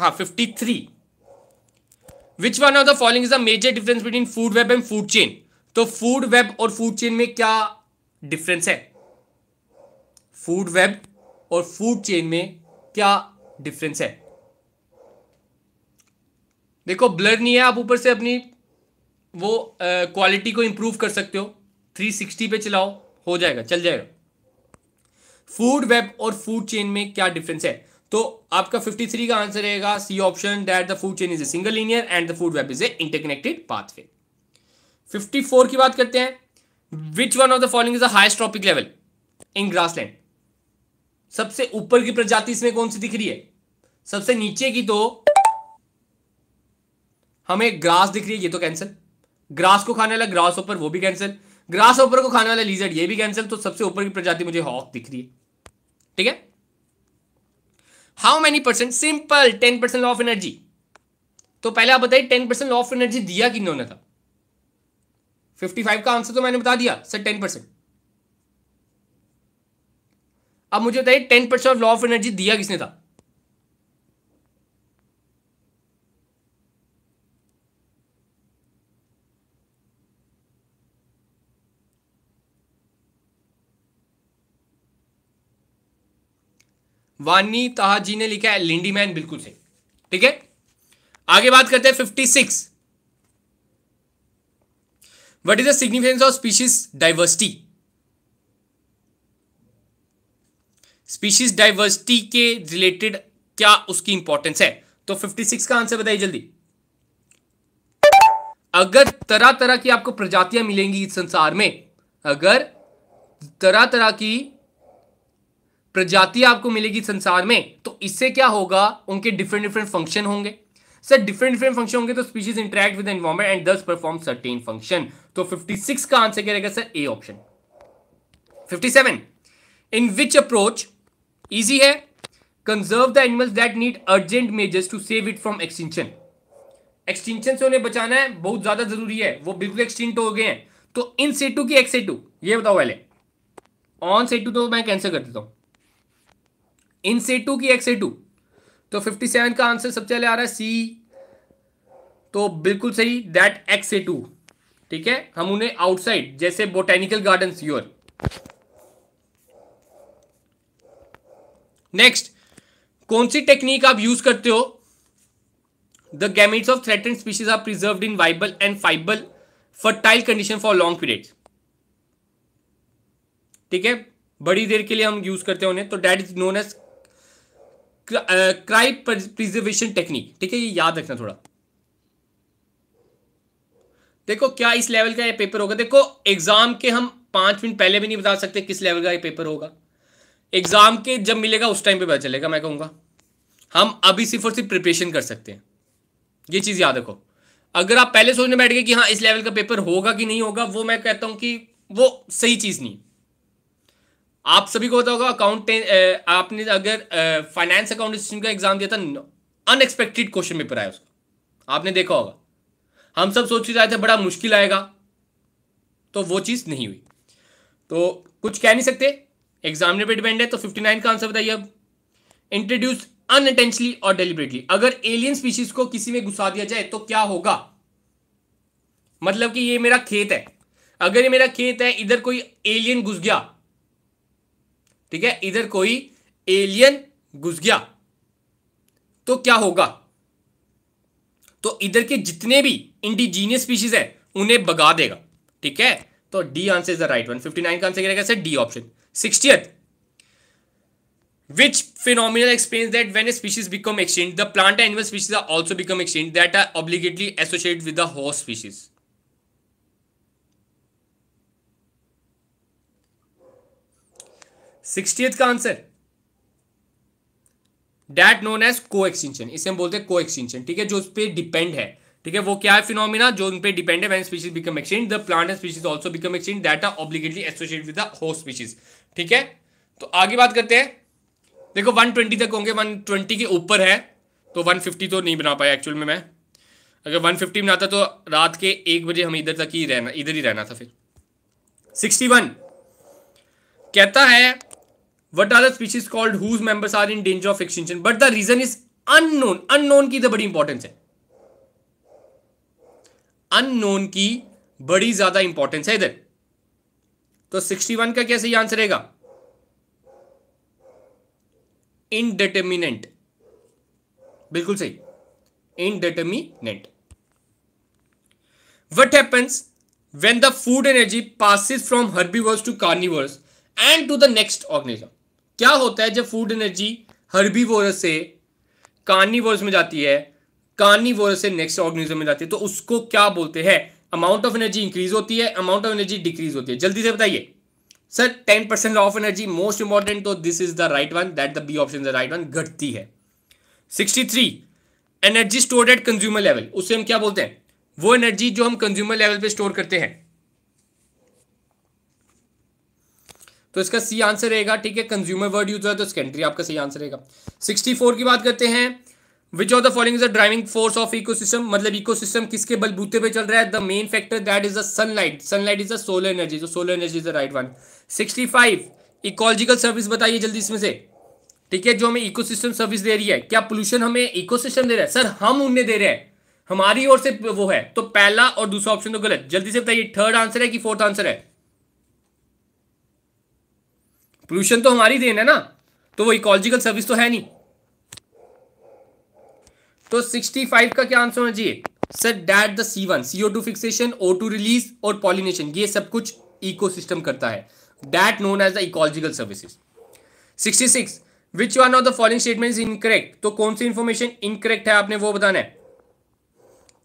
हाँ three which one of the following is the major difference between food web and food chain तो फूड वेब और फूड चेन में क्या डिफरेंस है फूड वेब और फूड चेन में क्या डिफरेंस है देखो ब्लर नहीं है आप ऊपर से अपनी वो क्वालिटी को इंप्रूव कर सकते हो 360 पे चलाओ हो जाएगा चल जाएगा फूड वेब और फूड चेन में क्या डिफरेंस है तो आपका 53 का आंसर रहेगा C option that the food chain is a single linear and the food web is a interconnected pathway 54 की बात करते हैं which one of the following is the highest trophic level in grassland सबसे ऊपर की प्रजाति इसमें कौन सी दिख रही है सबसे नीचे की तो हमें ग्रास दिख रही है ये तो कैंसिल ग्रास को खाने वाला ग्रास ऊपर वो भी कैंसिल ग्रास ऊपर को खाने वाला लीजर ये भी कैंसिल तो सबसे ऊपर की प्रजाति मुझे हॉक दिख रही है ठीक है how many percent simple ten percent law of energy तो पहले आप बताइए ten percent law of energy दिया कि इन्होंने था फिफ्टी फाइव का आंसर तो मैंने बता दिया सर टेन परसेंट अब मुझे बताइए ten percent law of energy दिया किसने था वानी ताहा जी ने लिखा है लिंडी मैन बिल्कुल सही ठीक है आगे बात करते हैं fifty six what is the significance of species diversity species diversity के रिलेटेड क्या उसकी इंपॉर्टेंस है तो 56 का आंसर बताइए जल्दी अगर तरह तरह की आपको प्रजातियां मिलेंगी इस संसार में अगर तरह तरह की प्रजाति आपको मिलेगी संसार में तो इससे क्या होगा उनके डिफरेंट डिफरेंट फंक्शन होंगे सर डिफरेंट डिफरेंट फंक्शन होंगे तो species interact with environment and thus perform certain function तो 56 का आंसर क्या रहेगा sir A option 57 in which approach is है conserve the animals that need urgent measures to save it from extinction extinction से उन्हें बचाना है बहुत ज्यादा जरूरी है वो बिल्कुल एक्सटिंक्ट हो गए हैं तो इन सेटू की एक्सेटू ये बताओ पहले ऑन सेटू तो मैं कैंसिल कर देता हूं इन से टू की एक्स ए टू तो फिफ्टी सेवन का आंसर सबसे पहले आ रहा है सी तो बिल्कुल सही दैट एक्स ए टू ठीक है हम उन्हें आउटसाइड जैसे बोटेनिकल गार्डन योर नेक्स्ट कौन सी टेक्निक आप यूज करते हो the gametes of threatened species are preserve in viable and viable fertile condition for long period ठीक है बड़ी देर के लिए हम यूज करते हैं उन्हें तो that is known as cryopreservation technique ठीक है ये याद रखना थोड़ा देखो क्या इस लेवल का ये पेपर होगा देखो एग्जाम के हम पांच मिनट पहले भी नहीं बता सकते किस लेवल का ये पेपर होगा एग्जाम के जब मिलेगा उस टाइम पे पता चलेगा मैं कहूंगा हम अभी सिर्फ और सिर्फ प्रिपरेशन कर सकते हैं ये चीज़ याद रखो अगर आप पहले सोचने बैठ गए कि हाँ इस लेवल का पेपर होगा कि नहीं होगा वो मैं कहता हूं कि वो सही चीज़ नहीं आप सभी को पता होगा अकाउंट आपने अगर फाइनेंस अकाउंट सिस्टम का एग्जाम दिया था अनएक्सपेक्टेड क्वेश्चन पेपर आया उसका आपने देखा होगा हम सब सोच रहे थे बड़ा मुश्किल आएगा तो वो चीज़ नहीं हुई तो कुछ कह नहीं सकते एग्जाम पर डिपेंड है तो 59 का आंसर बताइए अब इंट्रोड्यूस अनटेंशली और डेलिबरेटली अगर एलियन स्पीशीज को किसी में घुसा दिया जाए तो क्या होगा मतलब कि ये मेरा खेत है अगर ये मेरा खेत है इधर कोई एलियन घुस गया ठीक है इधर कोई एलियन घुस गया तो क्या होगा तो इधर के जितने भी इंडिजीनियस स्पीशीज है उन्हें बगा देगा ठीक है तो D answer is the right one fifty nine का आंसर क्या D option sixty which final explain that when a species become extinct the plant animal species are also become extinct that are obligately associate with the host species sixty का answer that known as coextinction इसे हम बोलते हैं को एक्सटेंशन ठीक है जो उस पर डिपेंड है ठीक है वो क्या है फिनोमिना जो उन पर डिपेंड है when species become extinct the plant and species also become extinct that are obligately associate with the host species ठीक है तो आगे बात करते हैं देखो 120 तक होंगे 120 के ऊपर है तो 150 तो नहीं बना पाया एक्चुअल में मैं अगर 150 फिफ्टी बनाता तो रात के एक बजे हमें इधर तक ही रहना इधर ही रहना था फिर 61 कहता है what are the species called whose members are in danger of extinction but the reason is unknown unknown की तो बड़ी इंपॉर्टेंस है अननोन की बड़ी ज्यादा इंपॉर्टेंस है इधर तो सिक्सटी वन का क्या सही आंसर रहेगा इनडिटर्मिनेंट बिल्कुल सही indeterminate what happens when the food energy passes from herbivores to carnivores and to the next organism क्या होता है जब फूड एनर्जी हर्बी वोरस से कानी में जाती है कानी वोरस से नेक्स्ट ऑर्गेनिज्म में जाती है तो उसको क्या बोलते हैं अमाउंट ऑफ एनर्जी इंक्रीज होती है अमाउंट ऑफ एनर्जी डिक्रीज होती है जल्दी से बताइए sir ten percent of energy most important तो this is the right one that the B option right one घटती है sixty three energy stored at consumer level उसे हम क्या बोलते हैं वो एनर्जी जो हम कंज्यूमर लेवल पे स्टोर करते हैं तो इसका सी आंसर रहेगा ठीक है कंज्यूमर वर्ड यूज है तो सेकेंडरी आपका सही आंसर रहेगा सिक्सटी फोर की बात करते हैं which of the following is the driving force of ecosystem मतलब इकोसिस्टम किसके बलबूते पे चल रहा है the main factor that is the sunlight sunlight is the solar energy solar energy is the right one sixty five ecological service बताइए जल्दी इसमें से ठीक है जो हमें इकोसिस्टम सर्विस दे रही है क्या पोल्यूशन हमें इकोसिस्टम दे रहा है सर हम उन्हें दे रहे हैं हमारी ओर से वो है तो पहला और दूसरा ऑप्शन तो गलत जल्दी से बताइए थर्ड आंसर है कि फोर्थ आंसर है पोल्यूशन तो हमारी देन है ना तो वो इकोलॉजिकल सर्विस तो है नहीं तो 65 का क्या आंसर होना चाहिए sir that the C one CO two fixation O two release और पॉलिनेशन ये सब कुछ इकोसिस्टम करता है that known as the ecological services 66 which one of the following statement is incorrect तो कौन सी इंफॉर्मेशन इनकरेक्ट है आपने वो बताना है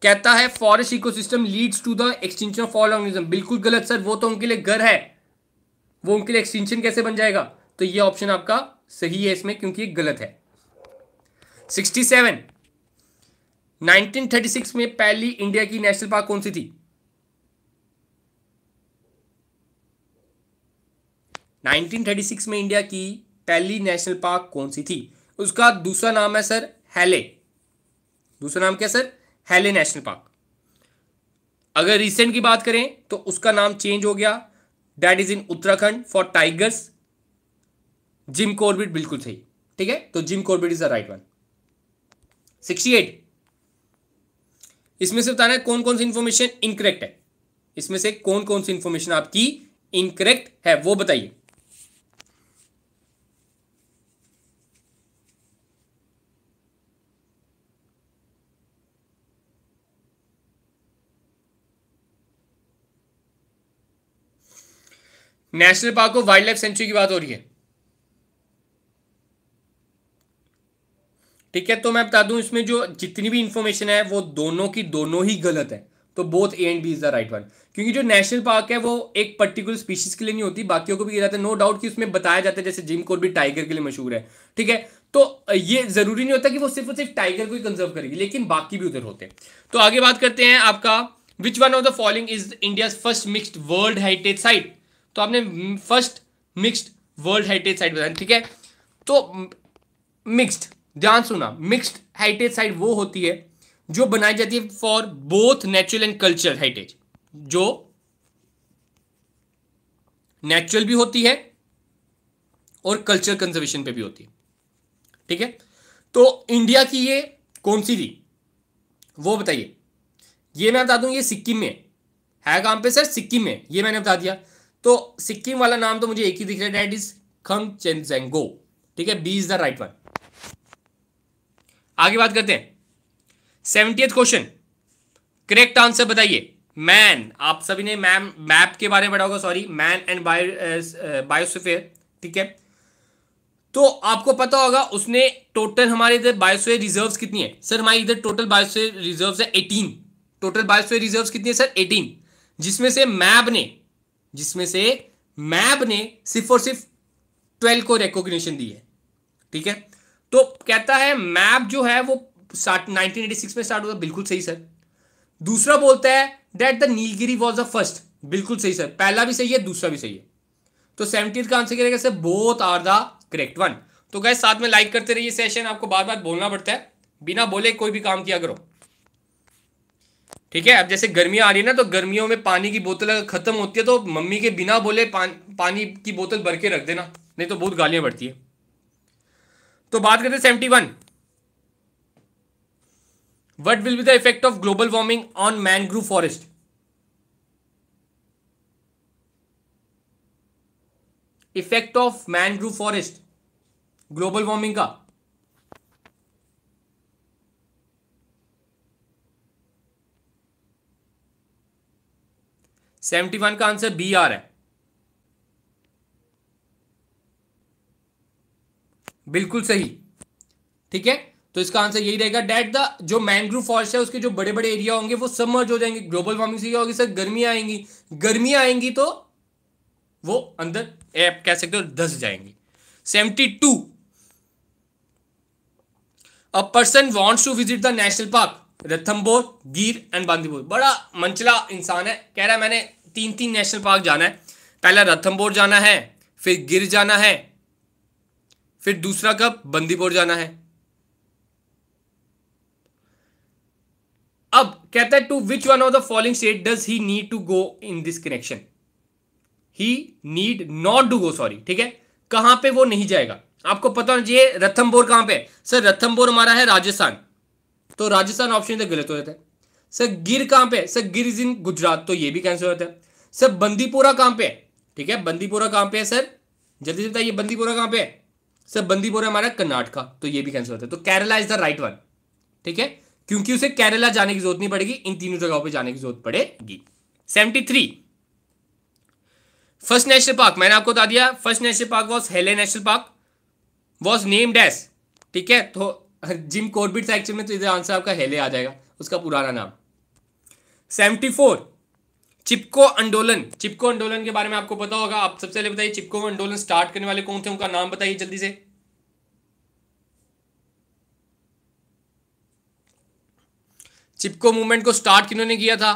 कहता है forest ecosystem leads to the extinction of all organism बिल्कुल गलत सर वो तो उनके लिए घर है वो उनके लिए एक्सटेंशन कैसे बन जाएगा तो ये ऑप्शन आपका सही है इसमें क्योंकि ये गलत है 67 1936 में पहली इंडिया की नेशनल पार्क कौन सी थी 1936 में इंडिया की पहली नेशनल पार्क कौन सी थी उसका दूसरा नाम है सर हैले दूसरा नाम क्या सर हैले नेशनल पार्क अगर रिसेंट की बात करें तो उसका नाम चेंज हो गया that is in Uttarakhand for tigers Jim Corbett बिल्कुल सही ठीक है तो Jim Corbett is the right one sixty eight इसमें से बताना है कौन कौन सी इंफॉर्मेशन इनकरेक्ट है इसमें से कौन कौन सी इंफॉर्मेशन आपकी इनकरेक्ट है वो बताइए national park of wildlife sanctuary की बात हो रही है ठीक है तो मैं बता दूं इसमें जो जितनी भी इंफॉर्मेशन है वो दोनों की दोनों ही गलत है तो both A and B is the right one क्योंकि जो नेशनल पार्क है वो एक पर्टिकुलर स्पीशीज के लिए नहीं होती बाकियों को भी किया जाता है नो डाउट कि उसमें बताया जाता है जैसे जिम कोर भी टाइगर के लिए मशहूर है ठीक है तो ये जरूरी नहीं होता कि वो सिर्फ और सिर्फ टाइगर को ही कंजर्व करेगी लेकिन बाकी भी उधर होते हैं तो आगे बात करते हैं आपका which one of the following is India first mixed world heritage site तो आपने first mixed world heritage site बताया ठीक है तो मिक्स्ड ध्यान सुना मिक्स्ड हेरिटेज साइट वो होती है जो बनाई जाती है for both natural and cultural heritage जो नेचुरल भी होती है और कल्चरल कंजर्वेशन पे भी होती है ठीक है तो इंडिया की ये कौन सी थी वो बताइए ये मैं बता दूं ये सिक्किम में है कहां पे सर सिक्किम में ये मैंने बता दिया तो सिक्किम वाला नाम तो मुझे एक ही दिख रहा है डैट इज खंग चेंगो ठीक है B is the right one आगे बात करते हैं सेवेंटी क्वेश्चन करेक्ट आंसर बताइए मैन आप सभी ने मैम मैप के बारे में पढ़ा होगा sorry man and bio biosphere ठीक है तो आपको पता होगा उसने टोटल हमारे इधर बायोस्फेयर रिजर्व्स कितनी है सर हमारे इधर टोटल बायोस्फेयर रिजर्व्स है एटीन टोटल बायोस्फेयर रिजर्व्स कितनी है सर एटीन जिसमें से मैप ने जिसमें से मैब ने सिर्फ और सिर्फ ट्वेल्व को रिकॉग्निशन दी है ठीक है तो कहता है मैप जो है वो नाइनटीन एटी सिक्स में स्टार्ट हुआ बिल्कुल सही सर दूसरा बोलता है that the Nilgiri was the first बिल्कुल सही सर पहला भी सही है दूसरा भी सही है तो सेवनटीन का आंसर क्या sir both are the correct one तो गए साथ में लाइक करते रहिए सेशन आपको बार बार बोलना पड़ता है बिना बोले कोई भी काम किया करो ठीक है अब जैसे गर्मियां आ रही है ना तो गर्मियों में पानी की बोतल अगर खत्म होती है तो मम्मी के बिना बोले पान, पानी की बोतल भर के रख देना नहीं तो बहुत गालियां बढ़ती है तो बात करते हैं seventy one what will be the effect of global warming on mangrove forest effect of mangrove forest global warming का सेवेंटी वन का आंसर बी आर है बिल्कुल सही ठीक है तो इसका आंसर यही रहेगा डेट द जो मैनग्रोव फॉरेस्ट है उसके जो बड़े बड़े एरिया होंगे वो सबमर्ज हो जाएंगे ग्लोबल वार्मिंग से क्या होगी सर गर्मी आएंगी गर्मी आएंगी तो वो अंदर एप कह सकते हो धस जाएंगी seventy two a person wants to visit the national park Ranthambore Gir and Bandipur बड़ा मंचला इंसान है कह रहा है मैंने तीन तीन नेशनल पार्क जाना है पहला रथम्बोर जाना है फिर गिर जाना है फिर दूसरा कब बंदीपोर जाना है अब कहता है to which one of the following state does he need to go in this connection he need not to go sorry ठीक है कहां पे वो नहीं जाएगा आपको पता होना चाहिए रथम्बोर कहां पे सर रथम्बोर हमारा है राजस्थान तो राजस्थान ऑप्शन गलत हो जाता है सर गिर कहां पे सर गिर इज इन गुजरात तो ये भी कैंसिल हो जाता है सर बंदीपुरा कहां पे ठीक है बंदीपुरा कहां पे है सर जल्दी से बताइए बंदीपुरा कहां पे है सर बंदीपुरा हमारा कर्नाटका तो ये भी कैंसिल होता है तो Kerala is the right one ठीक है क्योंकि उसे केरला जाने की जरूरत नहीं पड़ेगी इन तीनों जगहों पे जाने की जरूरत पड़ेगी seventy three first national park मैंने आपको बता दिया first national park was Hailey national park was named as ठीक है तो जिम कॉर्बिट था एक्चुअल में तो इधर आंसर आपका हेले आ जाएगा उसका पुराना नाम सेवेंटी फोर चिपको आंदोलन चिपको आंदोलन के बारे में आपको पता होगा आप सबसे पहले बताइए चिपको आंदोलन स्टार्ट करने वाले कौन थे उनका नाम बताइए जल्दी से चिपको मूवमेंट को स्टार्ट किन्होंने किया था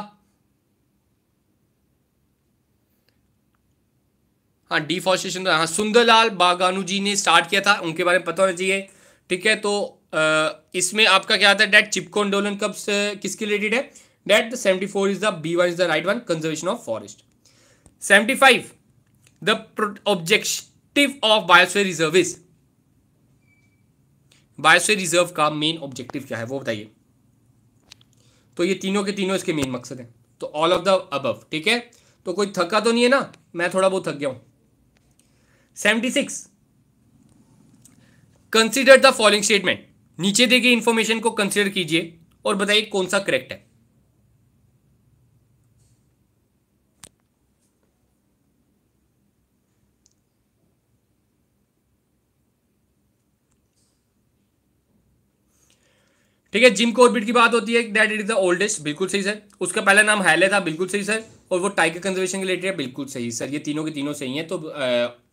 हाँ डिफॉरेस्टेशन तो हाँ सुंदरलाल बागानू जी ने स्टार्ट किया था उनके बारे में पता होना चाहिए ठीक है तो इसमें आपका क्या आता है डेट चिपको आंदोलन कब से किसके रिलेटेड है that seventy four is the B one is the right one conservation of forest seventy five the objective of biosphere reserve is biosphere reserve का मेन ऑब्जेक्टिव क्या है वो बताइए तो ये तीनों के तीनों इसके मेन मकसद हैं तो ऑल ऑफ द अबव ठीक है तो कोई थका तो नहीं है ना मैं थोड़ा बहुत थक गया हूं seventy six consider the following statement नीचे दी गई इंफॉर्मेशन को कंसिडर कीजिए और बताइए कौन सा करेक्ट है ठीक है जिम ऑर्बिट की बात होती है that it is the oldest बिल्कुल सही सर उसका पहला नाम हैले था बिल्कुल सही सर और वो टाइगर कंजर्वेशन के रिलेटेड है बिल्कुल सही सर ये तीनों के तीनों सही हैं तो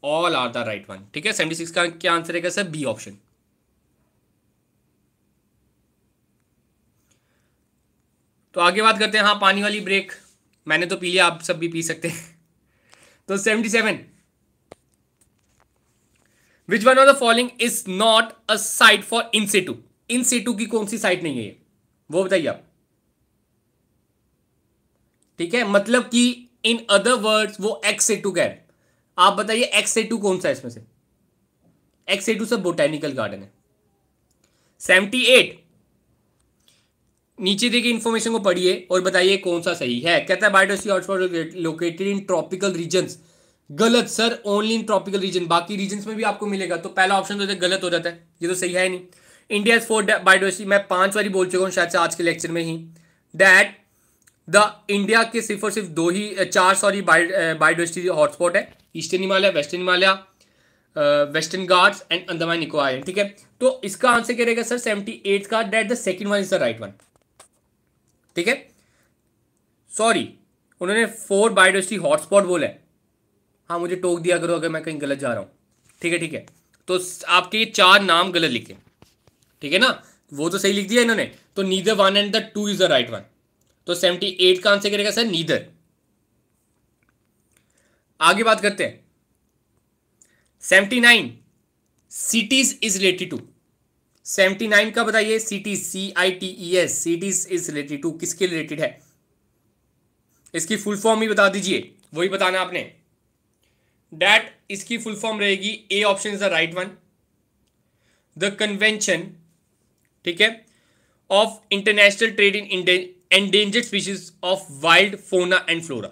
all are the right one ठीक है सेवेंटी सिक्स का क्या आंसर रहेगा सर बी ऑप्शन तो आगे बात करते हैं हाँ पानी वाली ब्रेक मैंने तो पी लिया आप सब भी पी सकते हैं तो seventy seven which one of the following is not a site for in situ in situ की कौन सी साइट नहीं है ये वो बताइए आप ठीक है मतलब कि इन अदर वर्ड्स वो एक्स से टू कैन आप बताइए एक्स से टू कौन सा है इसमें से एक्स से टू सब बोटेनिकल गार्डन है सेवेंटी एट नीचे देखिए इन्फॉर्मेशन को पढ़िए और बताइए कौन सा सही है कहता है biodiversity hotspot located in tropical region गलत sir only in tropical region बाकी रीजन में भी आपको मिलेगा तो पहला ऑप्शन तो गलत हो जाता है ये तो सही है नहीं इंडिया फोर बायोडाइवर्सिटी मैं पांच बार बोल चुका हूँ शायद से आज के लेक्चर में ही दैट द इंडिया के सिर्फ और सिर्फ दो ही चार सॉरी बायोडाइवर्सिटी हॉटस्पॉट है eastern Himalaya western Himalaya western Ghats and Andaman Nicobar ठीक है तो इसका आंसर क्या रहेगा सर सेवेंटी एट का that the second one is the right one ठीक है सॉरी उन्होंने फोर बायोडाइवर्सिटी हॉटस्पॉट बोला है हाँ मुझे टोक दिया करो अगर मैं कहीं गलत जा रहा हूँ ठीक है ठीक है तो आपके ये चार नाम गलत लिखे ठीक है ना वो तो सही लिख दिया इन्होंने तो neither one and the two is the right one तो सेवेंटी एट का आंसर करेगा सर नीदर आगे बात करते हैं seventy nine CITES is related to seventy nine का बताइए C T C I T E S C T is related to किसके रिलेटेड है इसकी फुल फॉर्म ही बता दीजिए वही बताना आपने डैट इसकी फुल फॉर्म रहेगी A option is the right one the convention ठीक है of international trade in endangered species of wild fauna and flora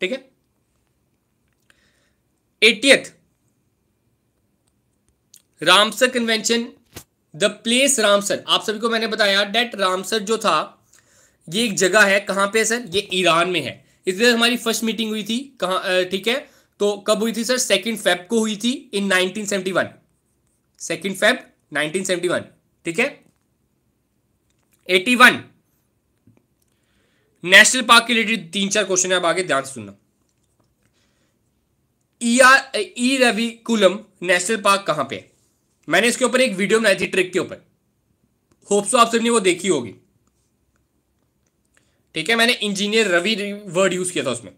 ठीक है eightieth Ramsar convention the place Ramsar आप सभी को मैंने बताया डेट रामसर जो था ये एक जगह है कहाँ पे सर ये ईरान में है इस इसलिए हमारी फर्स्ट मीटिंग हुई थी कहाँ ठीक है तो कब हुई थी सर सेकंड फेब को हुई थी इन 1971 सेकेंड फेब नाइनटीन ठीक है 81 नेशनल पार्क के रिलेटेड तीन चार क्वेश्चन है अब आगे ध्यान से सुनना E R E Ravi Kulam national park कहाँ पे है मैंने इसके ऊपर एक वीडियो बनाई थी ट्रिक के ऊपर होप्सो आप सबने वो देखी होगी ठीक है मैंने इंजीनियर रवि वर्ड यूज किया था उसमें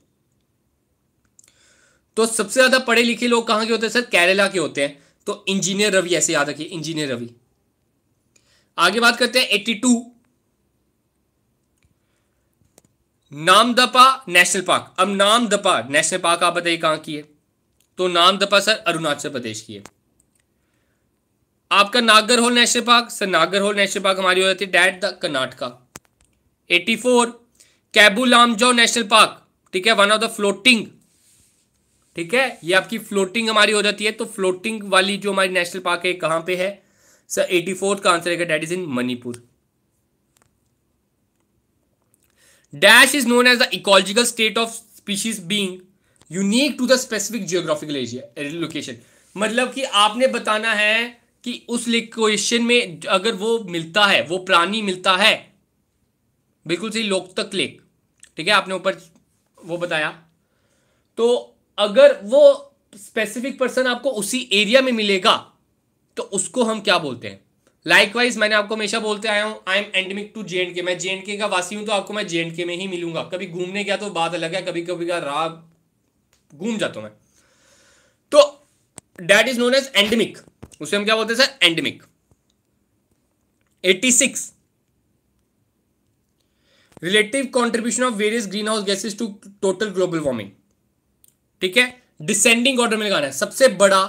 तो सबसे ज्यादा पढ़े लिखे लोग कहां के होते हैं सर केरला के होते हैं तो इंजीनियर रवि ऐसे याद रखिए इंजीनियर रवि आगे बात करते हैं eighty two Namdapha national park अब नामदपा नेशनल पार्क आप बताइए कहां की है तो नामदपा सर अरुणाचल प्रदेश की है आपका Nagarhole national park sir Nagarhole national park हमारी हो जाती है that the Karnataka eighty four कैबुलामजो नेशनल पार्क ठीक है वन ऑफ द फ्लोटिंग ठीक है ये आपकी फ्लोटिंग हमारी हो जाती है तो फ्लोटिंग वाली जो हमारी नेशनल पार्क है कहां पे है सर एटी फोर्थ का आंसर है that is in Manipur dash is known as the ecological state of species being unique to the specific geographical area location मतलब कि आपने बताना है कि उस क्वेश्चन में अगर वो मिलता है वो प्राणी मिलता है बिल्कुल सही लोकतक लेख ठीक है आपने ऊपर वो बताया तो अगर वो स्पेसिफिक पर्सन आपको उसी एरिया में मिलेगा तो उसको हम क्या बोलते हैं लाइकवाइज मैंने आपको हमेशा बोलते आया हूं I am endemic to J K मैं जे के का वासी हूं तो आपको मैं जे के में ही मिलूंगा कभी घूमने गया तो बात अलग है कभी कभी का राग घूम जाता हूं मैं तो that is known as endemic उसे हम क्या बोलते हैं sir endemic 86 relative contribution of various green house gases to total global warming ठीक है डिसेंडिंग ऑर्डर में लगाना है सबसे बड़ा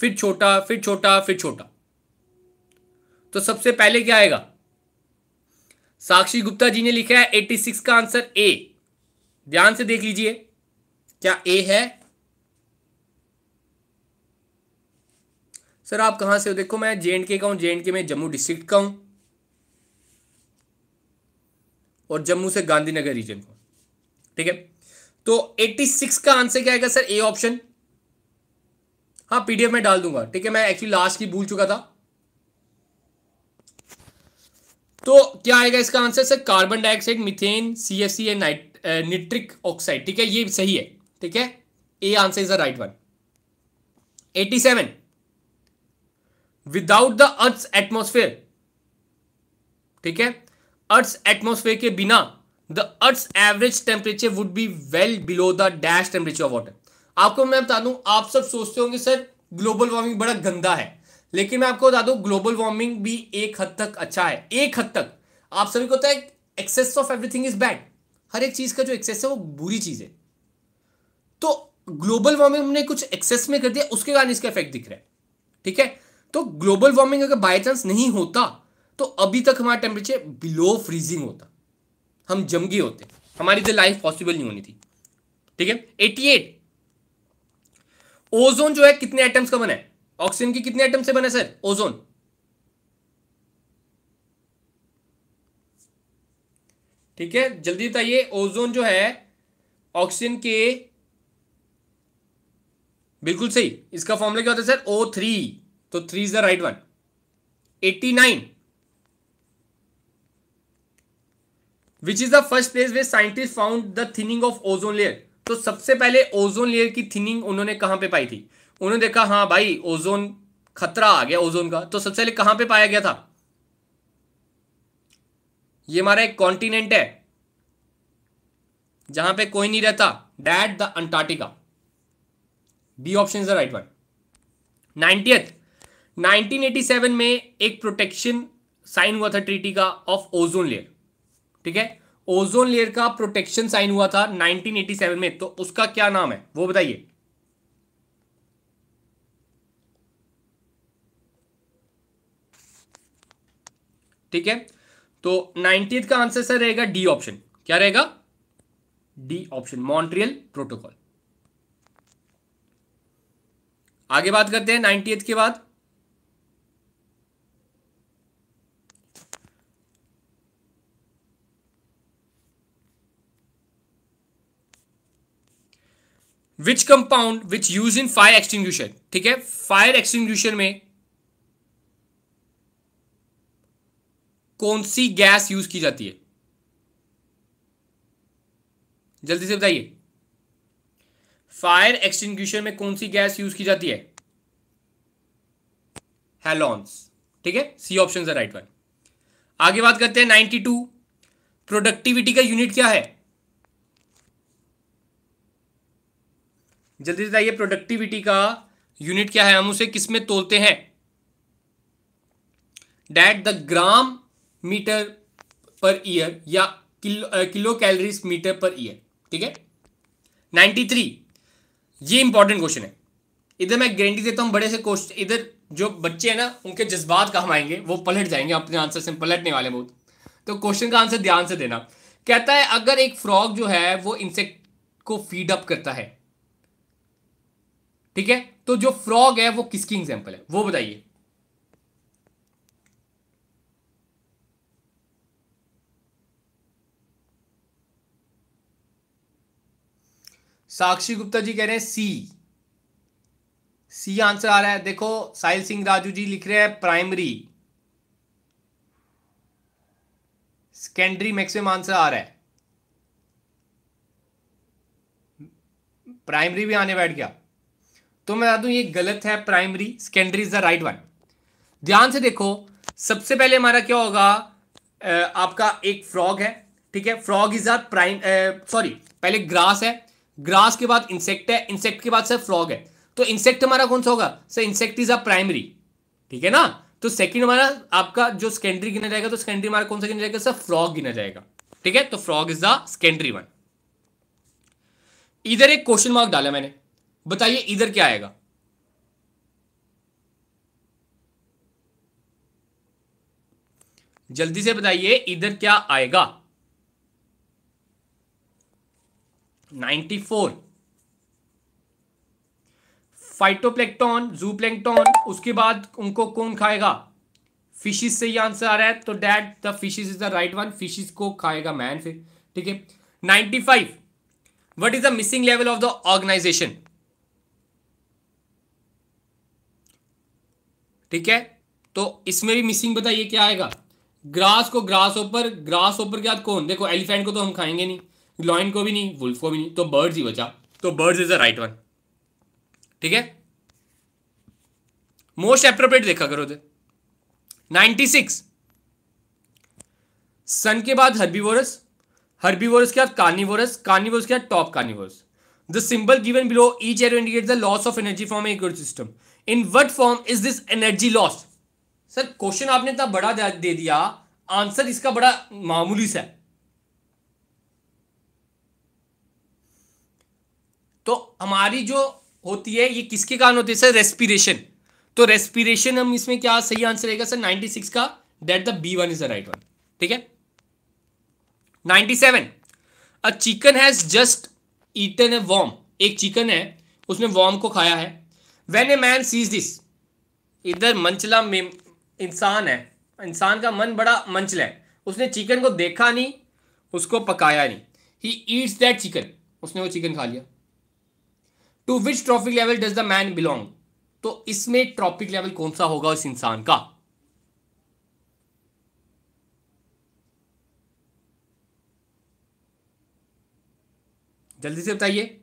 फिर छोटा फिर छोटा फिर छोटा तो सबसे पहले क्या आएगा साक्षी गुप्ता जी ने लिखा है 86 का आंसर ए ध्यान से देख लीजिए क्या ए है सर आप कहाँ से हो देखो मैं जे एंड के का हूँ जे एंड के में जम्मू डिस्ट्रिक्ट का हूँ और जम्मू से गांधीनगर रीजन का ठीक है तो 86 का आंसर क्या है सर ए ऑप्शन हाँ पीडीएफ में डाल दूंगा ठीक है मैं एक्चुअली लास्ट की भूल चुका था तो क्या आएगा इसका answer sir carbon dioxide methane C F C and nitric oxide ठीक है ये सही है ठीक है A answer is the right one 87 without the earth atmosphere ठीक है अर्थ एटमोस्फेयर के बिना the earth average temperature would be well below the dash temperature of water आपको मैं बता दूं आप सब सोचते होंगे सर ग्लोबल वार्मिंग बड़ा गंदा है लेकिन मैं आपको बता दूं ग्लोबल वार्मिंग भी एक हद तक अच्छा है एक हद तक आप सभी को excess of everything is bad हर एक चीज का जो एक्सेस है वो बुरी चीज है तो ग्लोबल वार्मिंग हमने कुछ एक्सेस में कर दिया उसके कारण इसका इफेक्ट दिख रहा है ठीक है तो ग्लोबल वार्मिंग अगर बाई चांस नहीं होता तो अभी तक हमारा टेम्परेचर बिलो फ्रीजिंग होता हम गए होते हमारी लाइफ तो पॉसिबल नहीं होनी थी ठीक है एटी एट ओजोन जो है कितने एटम्स का बना है ऑक्सीजन के कितने आइटम से बना सर ओजोन ठीक है जल्दी बताइए ओजोन जो है ऑक्सीजन के बिल्कुल सही इसका फॉर्मूला क्या होता है सर ओ थ्री तो three is the right one eighty nine which is the first place way scientist found the thinning of ozone layer तो सबसे पहले ओजोन लेयर की थिनिंग उन्होंने कहां पे पाई थी उन्होंने देखा हाँ भाई ओजोन खतरा आ गया ओजोन का तो सबसे पहले कहां पे पाया गया था ये हमारा एक कॉन्टिनेंट है जहां पे कोई नहीं रहता that the Antarctica B option is the right one ninetieth 1987 में एक प्रोटेक्शन साइन हुआ था ट्रीटी का ऑफ ओजोन लेयर ठीक है ओजोन लेयर का प्रोटेक्शन साइन हुआ था 1987 में तो उसका क्या नाम है वो बताइए ठीक है तो नाइनटी का आंसर सर रहेगा डी ऑप्शन क्या रहेगा डी ऑप्शन मॉन्ट्रियल प्रोटोकॉल आगे बात करते हैं नाइनटी के बाद which compound which use in fire extinguishion ठीक है फायर एक्सटिंग्यूशन में कौन सी गैस यूज की जाती है जल्दी से बताइए फायर एक्सटिंग्यूशन में कौन सी गैस यूज की जाती है हेलॉन्स ठीक है सी ऑप्शन राइट वन आगे बात करते हैं नाइनटी टू प्रोडक्टिविटी का यूनिट क्या है जल्दी से बताइए प्रोडक्टिविटी का यूनिट क्या है हम उसे किस में तोलते हैं that the gram meter per year या kilo kilo calories meter per year ठीक है 93 ये इंपॉर्टेंट क्वेश्चन है इधर मैं गारंटी देता हूं बड़े से क्वेश्चन इधर जो बच्चे हैं ना उनके जज्बात काम आएंगे वो पलट जाएंगे अपने आंसर से पलटने वाले बहुत तो क्वेश्चन का आंसर ध्यान से देना कहता है अगर एक फ्रॉग जो है वो इंसेक्ट को फीड अप करता है ठीक है तो जो फ्रॉग है वो किसकी एग्जाम्पल है वो बताइए साक्षी गुप्ता जी कह रहे हैं सी सी आंसर आ रहा है देखो साहिल सिंह राजू जी लिख रहे हैं प्राइमरी सेकेंडरी मैक्सिमम आंसर आ रहा है प्राइमरी भी आने बैठ गया तो मैं बता दूं ये गलत है primary secondary is the right one ध्यान से देखो सबसे पहले हमारा क्या होगा आपका एक फ्रॉग है ठीक है frog is are prime sorry पहले ग्रास है ग्रास के बाद इंसेक्ट है इंसेक्ट के बाद सर फ्रॉग है तो इंसेक्ट हमारा कौन सा होगा sir insect is a primary ठीक है ना तो सेकंड हमारा आपका जो सेकेंडरी गिना जाएगा तो सेकेंडरी हमारा कौन सा गिना जाएगा सर फ्रॉग गिना जाएगा ठीक है तो frog is the secondary one इधर एक क्वेश्चन मार्क डाला मैंने बताइए इधर क्या आएगा जल्दी से बताइए इधर क्या आएगा 94 फाइटोप्लेक्टॉन जूप्लेक्टॉन उसके बाद उनको कौन खाएगा फिशिज से ही आंसर आ रहा है तो that the fishes is the right one fishes को खाएगा मैन फिर ठीक है 95 what is the missing level of the organisation ठीक है तो इसमें भी मिसिंग बताइए क्या आएगा ग्रास को ग्रास ओपर ग्रास ओपर के बाद कौन देखो एलिफेंट को तो हम खाएंगे नहीं लॉइन को भी नहीं वुल्फ को भी नहीं तो बर्ड्स ही बचा तो birds is the right one ठीक है मोस्ट एप्रोप्रिएट देखा करो थे नाइन्टी सिक्स सन के बाद हर्बीवोरस हर्बीवोरस के बाद कार्निवोरस कार्निवोरस के बाद top carnivorous the symbol given below each arrow indicate the loss of energy from system in what form is this energy loss sir question आपने इतना बड़ा दे दिया आंसर इसका बड़ा मामूली सा है तो हमारी जो होती है ये किसके कारण होती है सर रेस्पिरेशन तो रेस्पिरेशन हम इसमें क्या सही आंसर रहेगा सर 96 का that the B one is the right one ठीक है 97 a chicken has just eaten a worm एक चिकन है उसने वॉम को खाया है when a man sees this इधर मंचला इंसान है इंसान का मन बड़ा मंचला है उसने चिकन को देखा नहीं उसको पकाया नहीं ही ईट्स दैट चिकन उसने वो चिकन खा लिया to which trophic level does the man belong तो इसमें ट्रॉपिक लेवल कौन सा होगा उस इंसान का जल्दी से बताइए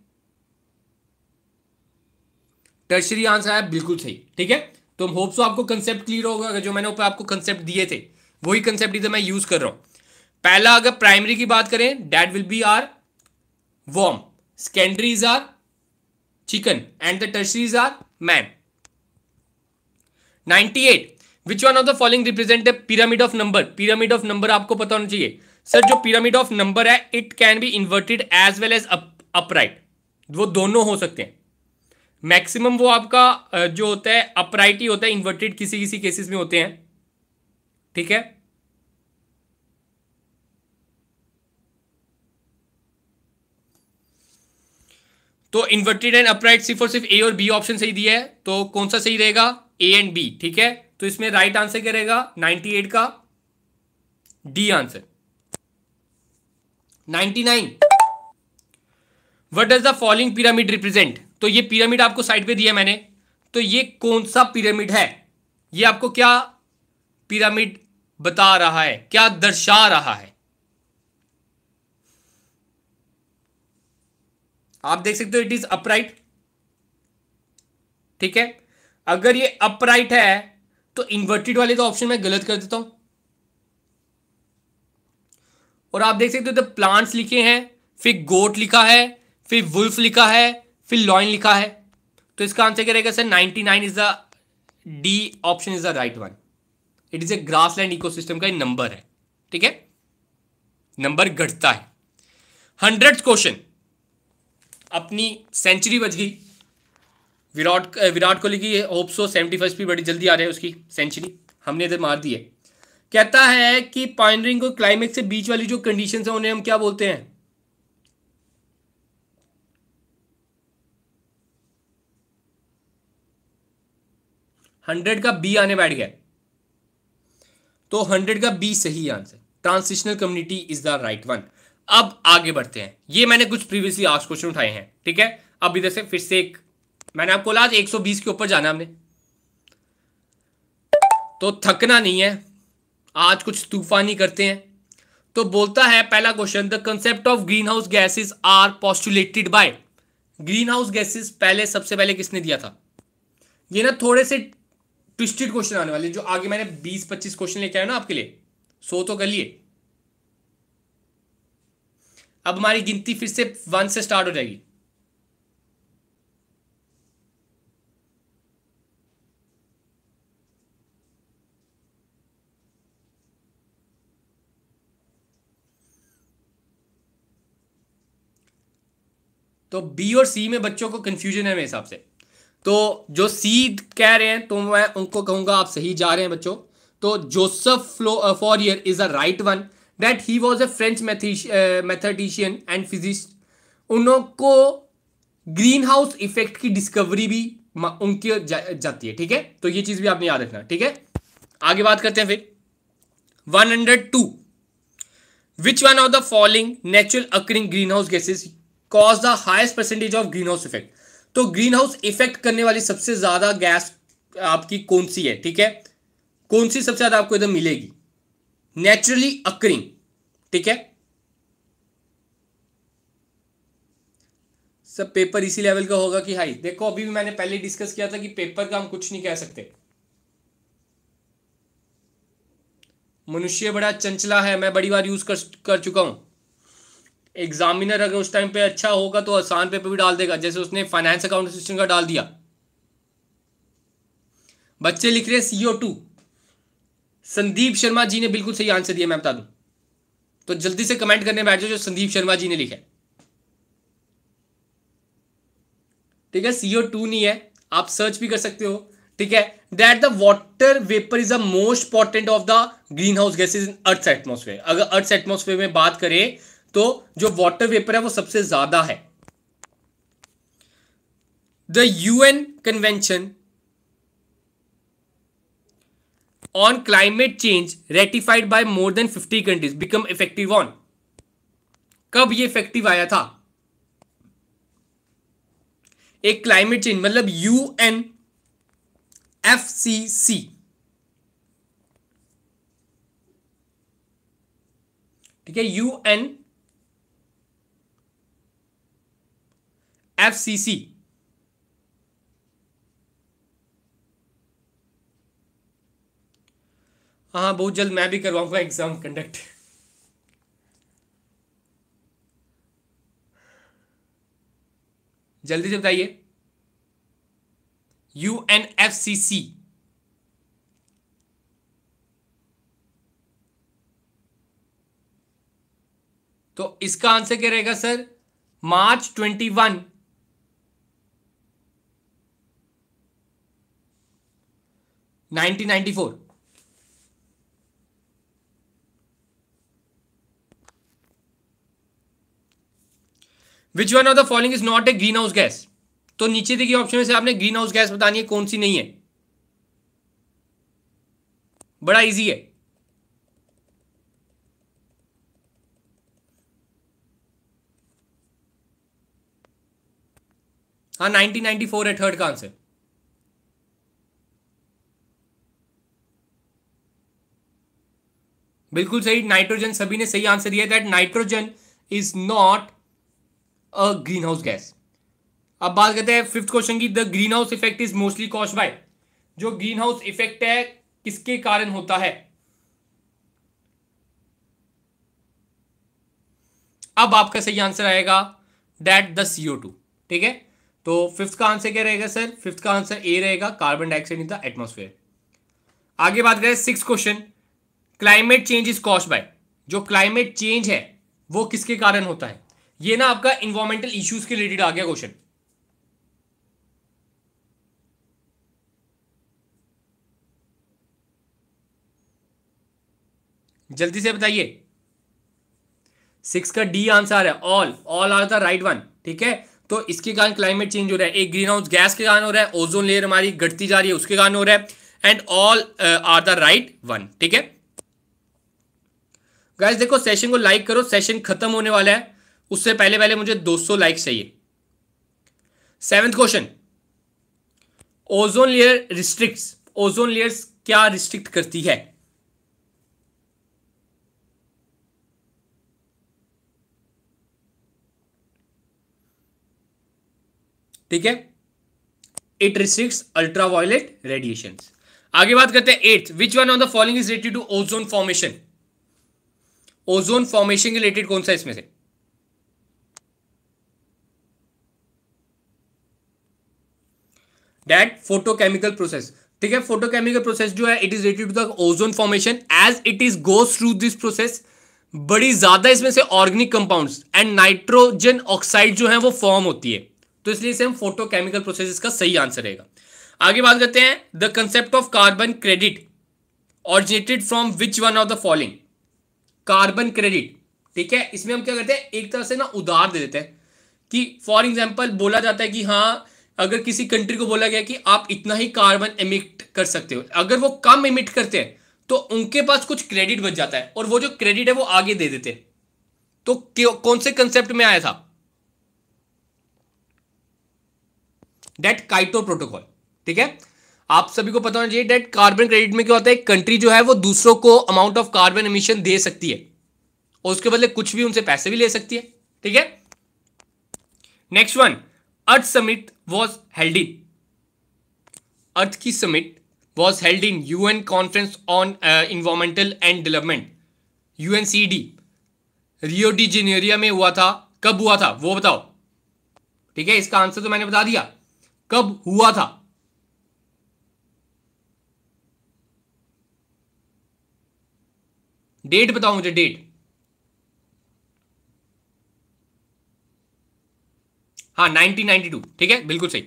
टर्शरी आंसर आया बिल्कुल सही ठीक है तो होप्स तो आपको कंसेप्ट क्लियर होगा जो मैंने ऊपर आपको कंसेप्ट दिए थे वही कंसेप्ट इधर मैं यूज कर रहा हूं पहला अगर प्राइमरी की बात करें that will be are worm secondaries are chicken and the tertiaries are man 98 eight which one of the following represent the pyramid of number pyramid of number आपको पता होना चाहिए सर जो पिरामिड ऑफ नंबर है it can be inverted as well as upright वो दोनों हो सकते हैं मैक्सिमम वो आपका जो होता है अपराइट ही होता है इन्वर्टेड किसी किसी केसेस में होते हैं ठीक है तो इन्वर्टेड एंड अपराइट सिर्फ और सिर्फ ए और बी ऑप्शन सही दिया है तो कौन सा सही रहेगा ए एंड बी ठीक है तो इसमें राइट आंसर क्या रहेगा 98 का D answer 99 what does the following pyramid represent तो ये पिरामिड आपको साइड पे दिया मैंने तो ये कौन सा पिरामिड है ये आपको क्या पिरामिड बता रहा है क्या दर्शा रहा है आप देख सकते हो इट इज अपराइट ठीक है अगर ये अपराइट है तो इन्वर्टेड वाले तो ऑप्शन में गलत कर देता हूं और आप देख सकते हो तो प्लांट्स लिखे हैं फिर गोट लिखा है फिर वुल्फ लिखा है फिर लॉइन लिखा है तो इसका आंसर क्या रहेगा sir 99 is the D option is the right one it is a grass land ecosystem का नंबर है ठीक है नंबर घटता है हंड्रेड क्वेश्चन अपनी सेंचुरी बच गई विराट विराट कोहली की होप सो सेवेंटी फर्स्ट भी बड़ी जल्दी आ रही है उसकी सेंचुरी हमने इधर मार दी है कहता है कि पाइनरिंग को क्लाइमेक्स से बीच वाली जो कंडीशन है उन्हें हम क्या बोलते हैं हंड्रेड का बी आने बैठ गया तो हंड्रेड का बी सही answer transitional community is the right one अब आगे बढ़ते हैं ये मैंने कुछ प्रीवियसली आज क्वेश्चन उठाए हैं ठीक है अब इधर से फिर से एक मैंने आपको लाज 120 के ऊपर जाना हमने तो थकना नहीं है आज कुछ तूफानी करते हैं तो बोलता है पहला question the concept of green house gases are postulated by green house gases पहले सबसे पहले किसने दिया था ये ना थोड़े से ट्विस्टेड क्वेश्चन आने वाले जो आगे मैंने बीस पच्चीस क्वेश्चन लेके आया ना आपके लिए सो तो कर लिए अब हमारी गिनती फिर से वन से स्टार्ट हो जाएगी तो बी और सी में बच्चों को कंफ्यूजन है मेरे हिसाब से तो जो सी कह रहे हैं तो मैं उनको कहूंगा आप सही जा रहे हैं बच्चों तो Joseph Fourier is a right one that he was a French mathematician and physicist उनको ग्रीन हाउस इफेक्ट की डिस्कवरी भी उनकी जा, जाती है ठीक है तो ये चीज़ भी आपने याद रखना ठीक है आगे बात करते हैं फिर one hundred two which one of the following natural occurring green house gases cause the highest percentage of green house effect तो ग्रीन हाउस इफेक्ट करने वाली सबसे ज्यादा गैस आपकी कौन सी है ठीक है कौन सी सबसे ज्यादा आपको इधर मिलेगी नेचुरली अक्रिंग ठीक है सब पेपर इसी लेवल का होगा कि हाई देखो अभी भी मैंने पहले डिस्कस किया था कि पेपर का हम कुछ नहीं कह सकते मनुष्य बड़ा चंचला है मैं बड़ी बार यूज कर, कर चुका हूं एग्जामिनर अगर उस टाइम पे अच्छा होगा तो आसान पेपर भी डाल देगा जैसे उसने फाइनेंस अकाउंट सिस्टम का डाल दिया बच्चे लिख रहे सीओ टू संदीप शर्मा जी ने बिल्कुल सही आंसर दिया मैं बता दूं तो जल्दी से कमेंट करने बैठ जाओ जो संदीप शर्मा जी ने लिखा है ठीक है सीओ टू नहीं है आप सर्च भी कर सकते हो ठीक है that the water vapour is the most important of the green house gases in earth atmosphere अगर अर्थ एटमोसफेयर में बात करें तो जो वाटर वेपर है वो सबसे ज्यादा है the UN convention on climate change ratified by more than 50 countries become effective on कब ये इफेक्टिव आया था एक क्लाइमेट चेंज मतलब U N F C C ठीक है यू एन सी हाँ, हाँ बहुत जल्द मैं भी करवाऊंगा एग्जाम कंडक्ट जल्दी से बताइए U N F C C तो इसका आंसर क्या रहेगा sir March twenty one 1994 which one of the following is not a green house gas तो नीचे देखिए ऑप्शन में से आपने ग्रीन हाउस गैस बतानी है कौन सी नहीं है बड़ा इजी है हाँ 1994 है थर्ड का आंसर बिल्कुल सही नाइट्रोजन सभी ने सही आंसर दिया that nitrogen is not a green house gas अब बात करते हैं फिफ्थ क्वेश्चन की the green house effect is mostly cause by जो ग्रीन हाउस इफेक्ट है किसके कारण होता है अब आपका सही आंसर आएगा दैट द सीओ टू ठीक है तो फिफ्थ का आंसर क्या रहेगा सर फिफ्थ का आंसर ए रहेगा carbon dioxide in the atmosphere आगे बात करें six question climate change is cause by जो क्लाइमेट चेंज है वो किसके कारण होता है ये ना आपका इन्वायरमेंटल इश्यूज के रिलेटेड आ गया क्वेश्चन जल्दी से बताइए सिक्स का डी आंसर है all all are the right one ठीक है तो इसके कारण क्लाइमेट चेंज हो रहा है एक ग्रीन हाउस गैस के कारण हो रहा है ओजोन लेयर हमारी घटती जा रही है उसके कारण हो रहा है and all are the right one ठीक है गैस देखो सेशन को लाइक करो सेशन खत्म होने वाला है उससे पहले पहले मुझे 200 लाइक चाहिए seventh question ozone layer restrict ozone layers क्या रिस्ट्रिक्ट करती है ठीक है इट रिस्ट्रिक्ट अल्ट्रावायलेट रेडिएशन आगे बात करते हैं eight which one of the following is related to ozone formation ozone formation related कौन सा इसमें से डेट फोटोकेमिकल प्रोसेस ठीक है फोटोकेमिकल प्रोसेस जो है it is related to the ozone formation as it is goes through this process बड़ी ज्यादा इसमें से organic compounds and nitrogen oxide जो है वो फॉर्म होती है तो इसलिए इसे हम फोटोकेमिकल प्रोसेस का सही आंसर रहेगा आगे बात करते हैं the concept of carbon credit originated from which one of the following carbon credit ठीक है इसमें हम क्या करते हैं एक तरह से ना उधार दे देते हैं कि फॉर एग्जाम्पल बोला जाता है कि हाँ अगर किसी कंट्री को बोला गया कि आप इतना ही कार्बन एमिट कर सकते हो अगर वो कम एमिट करते हैं तो उनके पास कुछ क्रेडिट बच जाता है और वो जो क्रेडिट है वो आगे दे देते तो कौन से कंसेप्ट में आया था डेट काइटो प्रोटोकॉल ठीक है आप सभी को पता होना चाहिए डेट कार्बन क्रेडिट में क्या होता है कंट्री जो है वो दूसरों को अमाउंट ऑफ कार्बन एमिशन दे सकती है और उसके बदले कुछ भी उनसे पैसे भी ले सकती है ठीक है next one earth summit was held in earth की summit was held in UN conference on environmental and development UNCD Rio de Janeiro में हुआ था कब हुआ था वो बताओ ठीक है इसका आंसर तो मैंने बता दिया कब हुआ था डेट बताओ मुझे डेट हाँ 1992 ठीक है बिल्कुल सही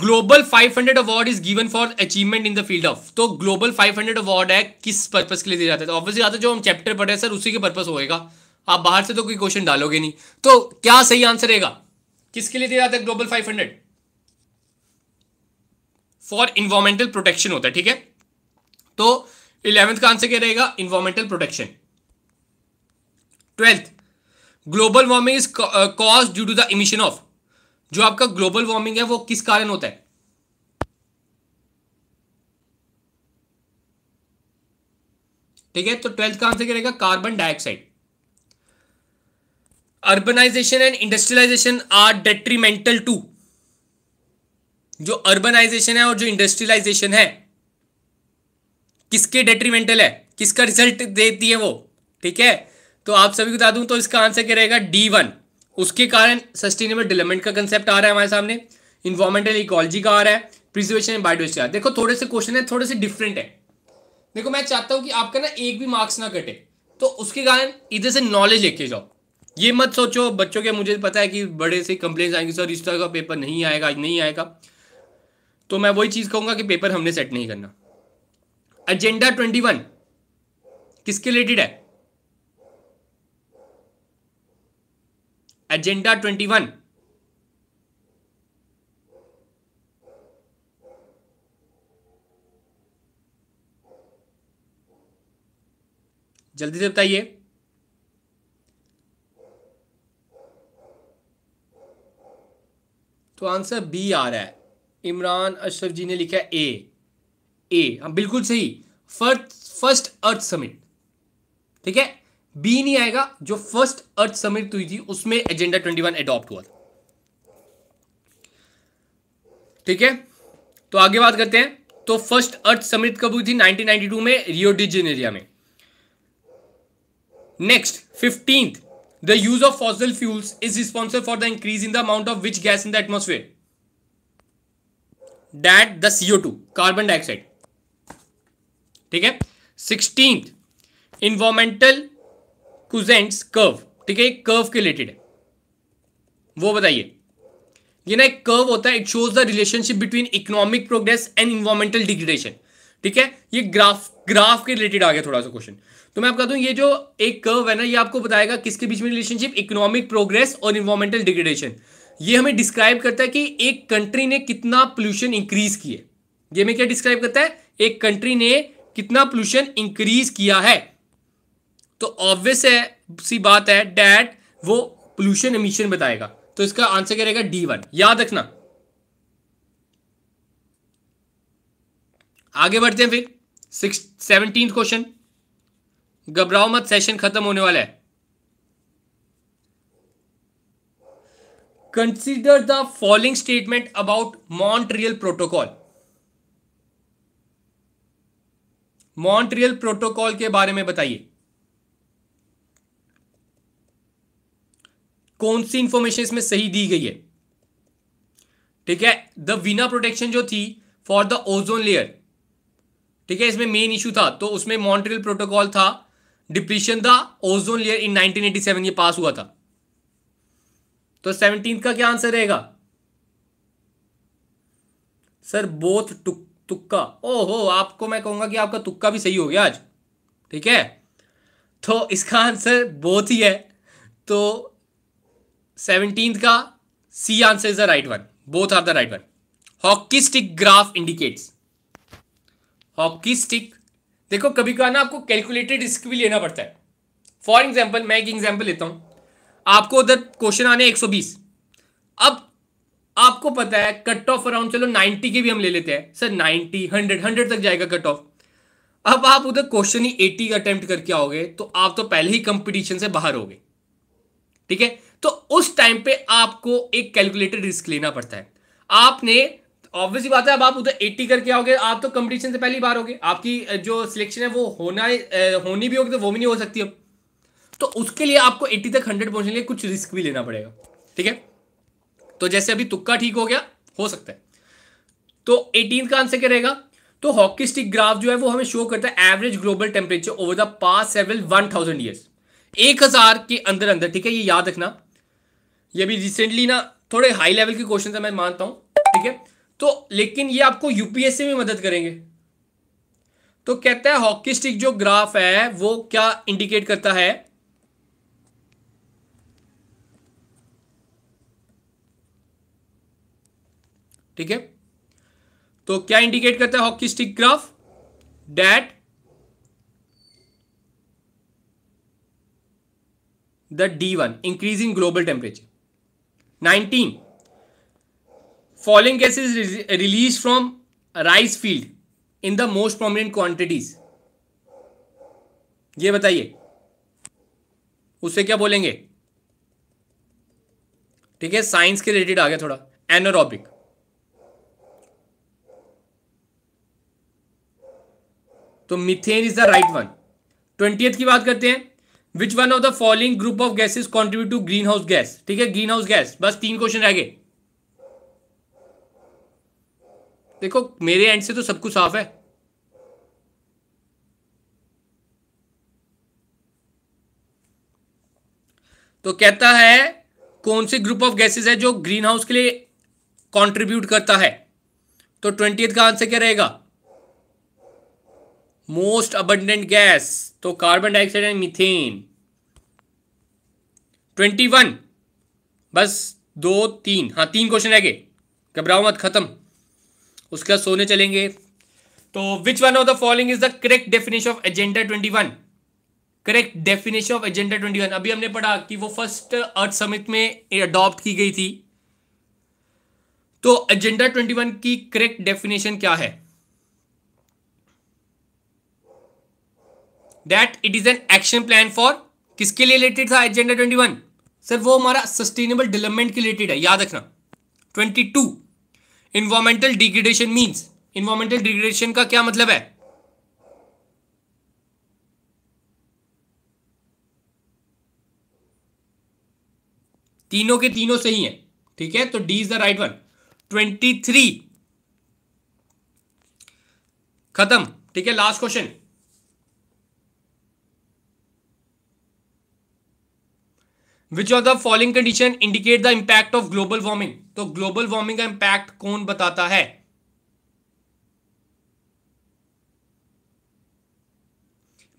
global 500 award is given for achievement in the field of तो ग्लोबल 500 अवार्ड है किस पर्पज के लिए दिया जाता है तो ऑब्वियसली आता जो हम चैप्टर पढ़े सर उसी के पर्पज होएगा आप बाहर से तो कोई क्वेश्चन डालोगे नहीं तो क्या सही आंसर रहेगा किसके लिए दिया जाता है ग्लोबल 500 फॉर इन्वायरमेंटल प्रोटेक्शन होता है ठीक है तो इलेवेंथ का आंसर क्या रहेगा environmental protection twelfth global warming is cause due to the emission of जो आपका ग्लोबल वार्मिंग है वो किस कारण होता है ठीक है तो ट्वेल्थ का आंसर क्या रहेगा carbon dioxide urbanization and industrialization are detrimental to जो अर्बनाइजेशन है और जो इंडस्ट्रियलाइजेशन है किसके डेट्रीमेंटल है किसका रिजल्ट देती है वो ठीक है तो आप सभी को बता दूं तो इसका आंसर क्या रहेगा डी वन उसके कारण सस्टेनेबल डेवलपमेंट का कंसेप्ट आ रहा है हमारे सामने इन्वायरमेंटल इकोलॉजी का आ रहा है प्रिजर्वेशन एंड बायोडिवर्सिटी देखो थोड़े से क्वेश्चन है थोड़े से डिफरेंट है देखो मैं चाहता हूं कि आपका ना एक भी मार्क्स ना कटे तो उसके कारण इधर से नॉलेज लेके जाओ ये मत सोचो बच्चों के मुझे पता है कि बड़े से कंप्लेन आएंगे सर इस तरह का पेपर नहीं आएगा नहीं आएगा तो मैं वही चीज़ कहूंगा कि पेपर हमने सेट नहीं करना एजेंडा ट्वेंटी वन किसके रिलेटेड है एजेंडा ट्वेंटी वन जल्दी से बताइए तो आंसर बी आ रहा है इमरान अशरफ जी ने लिखा ए ए हम हाँ, बिल्कुल सही फर्स्ट फर्स्ट अर्थ समिट ठीक है बी नहीं आएगा जो फर्स्ट अर्थ समिट हुई थी उसमें एजेंडा वन एडॉप्ट हुआ था ठीक है तो आगे बात करते हैं तो फर्स्ट अर्थ समिट कब हुई थी 1992 में रियो डिजेनेरिया में next fifteenth the use of fossil fuels is responsible for the increase in the amount of which gas in the atmosphere that the CO two carbon dioxide ठीक है सिक्सटीन इन्वामेंटल कुजेंट्स कर्व ठीक है कर्व के रिलेटेड वो बताइए ये ना एक कर्व होता है it shows the relationship between economic progress and environmental degradation ठीक है ये ग्राफ ग्राफ के रिलेटेड आ गया थोड़ा सा क्वेश्चन तो मैं आपको दूं ये जो एक कर्व है ना ये आपको बताएगा किसके बीच में रिलेशनशिप इकोनॉमिक प्रोग्रेस और इन्वायरमेंटल डिग्रेडेशन ये हमें डिस्क्राइब करता है कि एक कंट्री ने कितना पोल्यूशन इंक्रीज किया ये हमें क्या डिस्क्राइब करता है एक कंट्री ने कितना पोल्यूशन इंक्रीज किया है तो ऑब्वियस है सी बात है डैट वो पोल्यूशन इमिशन बताएगा तो इसका आंसर क्या रहेगा डी वन याद रखना आगे बढ़ते हैं फिर सिक्स सेवनटीन क्वेश्चन घबराओ मत सेशन खत्म होने वाला है consider the following statement about Montreal protocol Montreal protocol के बारे में बताइए कौन सी इंफॉर्मेशन इसमें सही दी गई है ठीक है द वीना प्रोटेक्शन जो थी फॉर द ओजोन लेयर ठीक है इसमें मेन इशू था तो उसमें मॉन्ट्रियल प्रोटोकॉल था depletion the ozone layer in 1987 ये पास हुआ था तो सेवनटीन का क्या आंसर रहेगा सर बोथ टुक तुक्का ओहो आपको मैं कहूंगा कि आपका तुक्का भी सही हो गया आज ठीक है तो इसका आंसर बहुत ही है तो सेवनटीन का C answer is the right one both are the right one hockey stick graph indicates hockey stick देखो कभी कहा ना आपको कैलकुलेटेड रिस्क भी लेना पड़ता है फॉर एग्जाम्पल मैं एक एग्जाम्पल लेता हूं आपको उधर क्वेश्चन आने 120 अब आपको पता है कट ऑफ अराउंड चलो 90 के भी हम ले लेते हैं सर 90 100 100 तक जाएगा कट ऑफ अब आप उधर क्वेश्चन ही 80 का अटेम्प्ट करके आओगे तो आप तो पहले ही कंपटीशन से बाहर हो गए ठीक है तो उस टाइम पे आपको एक कैलकुलेटेड रिस्क लेना पड़ता है आपने ऑब्वियसली बात है अब आप उधर 80 करके आओगे आप तो कंपटीशन से पहले पहली बार होगे आपकी जो सिलेक्शन है वो होना होनी भी होगी तो वो भी नहीं हो सकती अब तो उसके लिए आपको 80 तक 100 पहुंचने के लिए कुछ रिस्क भी लेना पड़ेगा ठीक है तो जैसे अभी तुक्का ठीक हो गया हो सकता है तो एटीन का आंसर क्या रहेगा तो हॉकी स्टिक ग्राफ जो है वो हमें शो करता है average global temperature over the past several one thousand years एक हजार के अंदर अंदर ठीक है ये याद रखना ये अभी रिसेंटली ना थोड़े हाई लेवल के क्वेश्चन है मैं मानता हूं ठीक है तो लेकिन ये आपको यूपीएससी में मदद करेंगे तो कहता है हॉकी स्टिक जो ग्राफ है वो क्या इंडिकेट करता है ठीक है तो क्या इंडिकेट करता है hockey stick graph that the D one increase in global temperature nineteen following gases release from rice field in the most prominent quantities ये बताइए उससे क्या बोलेंगे ठीक है साइंस के रिलेटेड आ गया थोड़ा एनोरॉबिक तो methane is the right one twenty की बात करते हैं which one of the following group of gases contribute to green house gas ठीक है ग्रीन हाउस गैस बस तीन क्वेश्चन रह गए देखो मेरे एंड से तो सब कुछ साफ है तो कहता है कौन से ग्रुप ऑफ गैसेस है जो ग्रीन हाउस के लिए कंट्रीब्यूट करता है तो ट्वेंटी का आंसर क्या रहेगा मोस्ट अबंडेंट गैस तो carbon dioxide and methane twenty one बस दो तीन हाँ तीन क्वेश्चन रह गए घबराओ मत खत्म उसके बाद सोने चलेंगे तो which one of the following is the correct definition of agenda twenty one correct definition of agenda twenty one अभी हमने पढ़ा कि वो फर्स्ट अर्थ समिट में अडॉप्ट की गई थी तो एजेंडा ट्वेंटी वन की करेक्ट डेफिनेशन क्या है that it is an action plan for किसके लिए रिलेटेड था एजेंडा ट्वेंटी वन सर वो हमारा सस्टेनेबल डेवलपमेंट के रिलेटेड है याद रखना twenty two environmental degradation means environmental degradation का क्या मतलब है तीनों के तीनों सही है ठीक है तो D is the right one twenty three खत्म ठीक है last question which are the following condition indicate the impact of global warming तो ग्लोबल वार्मिंग का इंपैक्ट कौन बताता है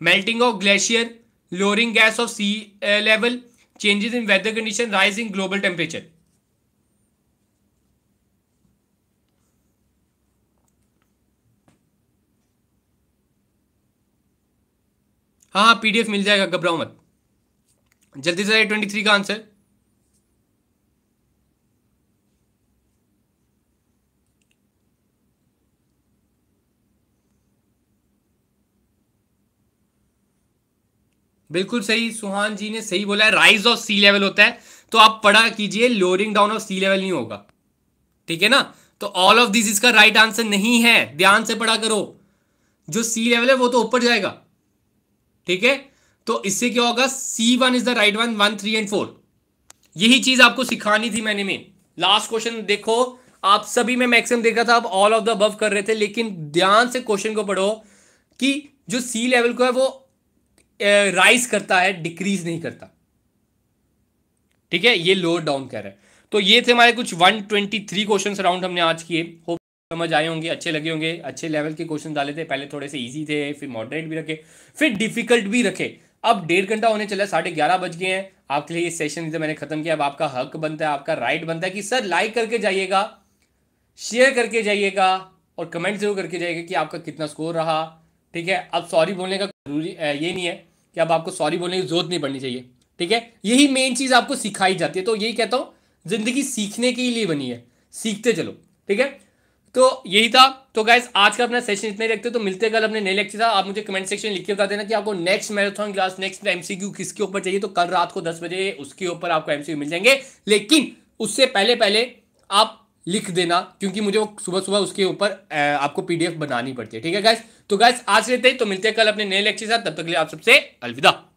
melting of glacier lowering gas of sea level changes in weather condition rise in global temperature हाँ हाँ पीडीएफ मिल जाएगा घबराओ मत जल्दी से ट्वेंटी थ्री का आंसर बिल्कुल सही सुहान जी ने सही बोला है राइज ऑफ सी लेवल होता है तो आप पढ़ा कीजिए lowering down of sea level नहीं होगा ठीक है ना तो ऑल ऑफ दिस इसका राइट आंसर नहीं है ध्यान से पढ़ा करो जो सी लेवल है वो तो ऊपर जाएगा ठीक है तो इससे क्या होगा C one is the right one one three and four यही चीज आपको सिखानी थी मैंने में लास्ट क्वेश्चन देखो आप सभी में मैक्सिमम देखा था आप ऑल ऑफ द अबव कर रहे थे लेकिन ध्यान से क्वेश्चन को पढ़ो कि जो सी लेवल को है वो राइज करता है डिक्रीज नहीं करता ठीक है ये लोअर डाउन कह रहा है तो ये थे हमारे कुछ 123 क्वेश्चन अराउंड हमने आज किए होप समझ आए होंगे अच्छे लगे होंगे अच्छे लेवल के क्वेश्चन डाले थे पहले थोड़े से इजी थे फिर मॉडरेट भी रखे फिर डिफिकल्ट भी रखे अब डेढ़ घंटा होने चला साढ़े ग्यारह बज गए हैं आपके लिए ये सेशन इधर मैंने खत्म किया अब आपका हक बनता है आपका राइट बनता है कि सर लाइक करके जाइएगा शेयर करके जाइएगा और कमेंट जरूर करके जाइएगा कि आपका कितना स्कोर रहा ठीक है अब सॉरी बोलने का जरूरी ये नहीं है कि अब आपको सॉरी बोलने की जरूरत नहीं पड़नी चाहिए ठीक है यही मेन चीज़ आपको सिखाई जाती है तो यही कहता हूं ज़िंदगी सीखने के लिए बनी है सीखते चलो ठीक है तो यही था तो गाइज आज का अपना सेशन इतने रखते हो तो मिलते कल अपने नए लेक्चर आप मुझे कमेंट सेक्शन लिख के बता देना कि आपको next marathon class next MCQ किसके ऊपर चाहिए तो कल रात को दस बजे उसके ऊपर आपको एमसीक्यू मिल जाएंगे लेकिन उससे पहले पहले आप लिख देना क्योंकि मुझे वो सुबह सुबह उसके ऊपर आपको पीडीएफ बनानी पड़ती है ठीक है गाइज तो गाइज आज लेते हैं तो मिलते हैं कल अपने नए लेक्चर साथ तब तक के लिए आप सबसे अलविदा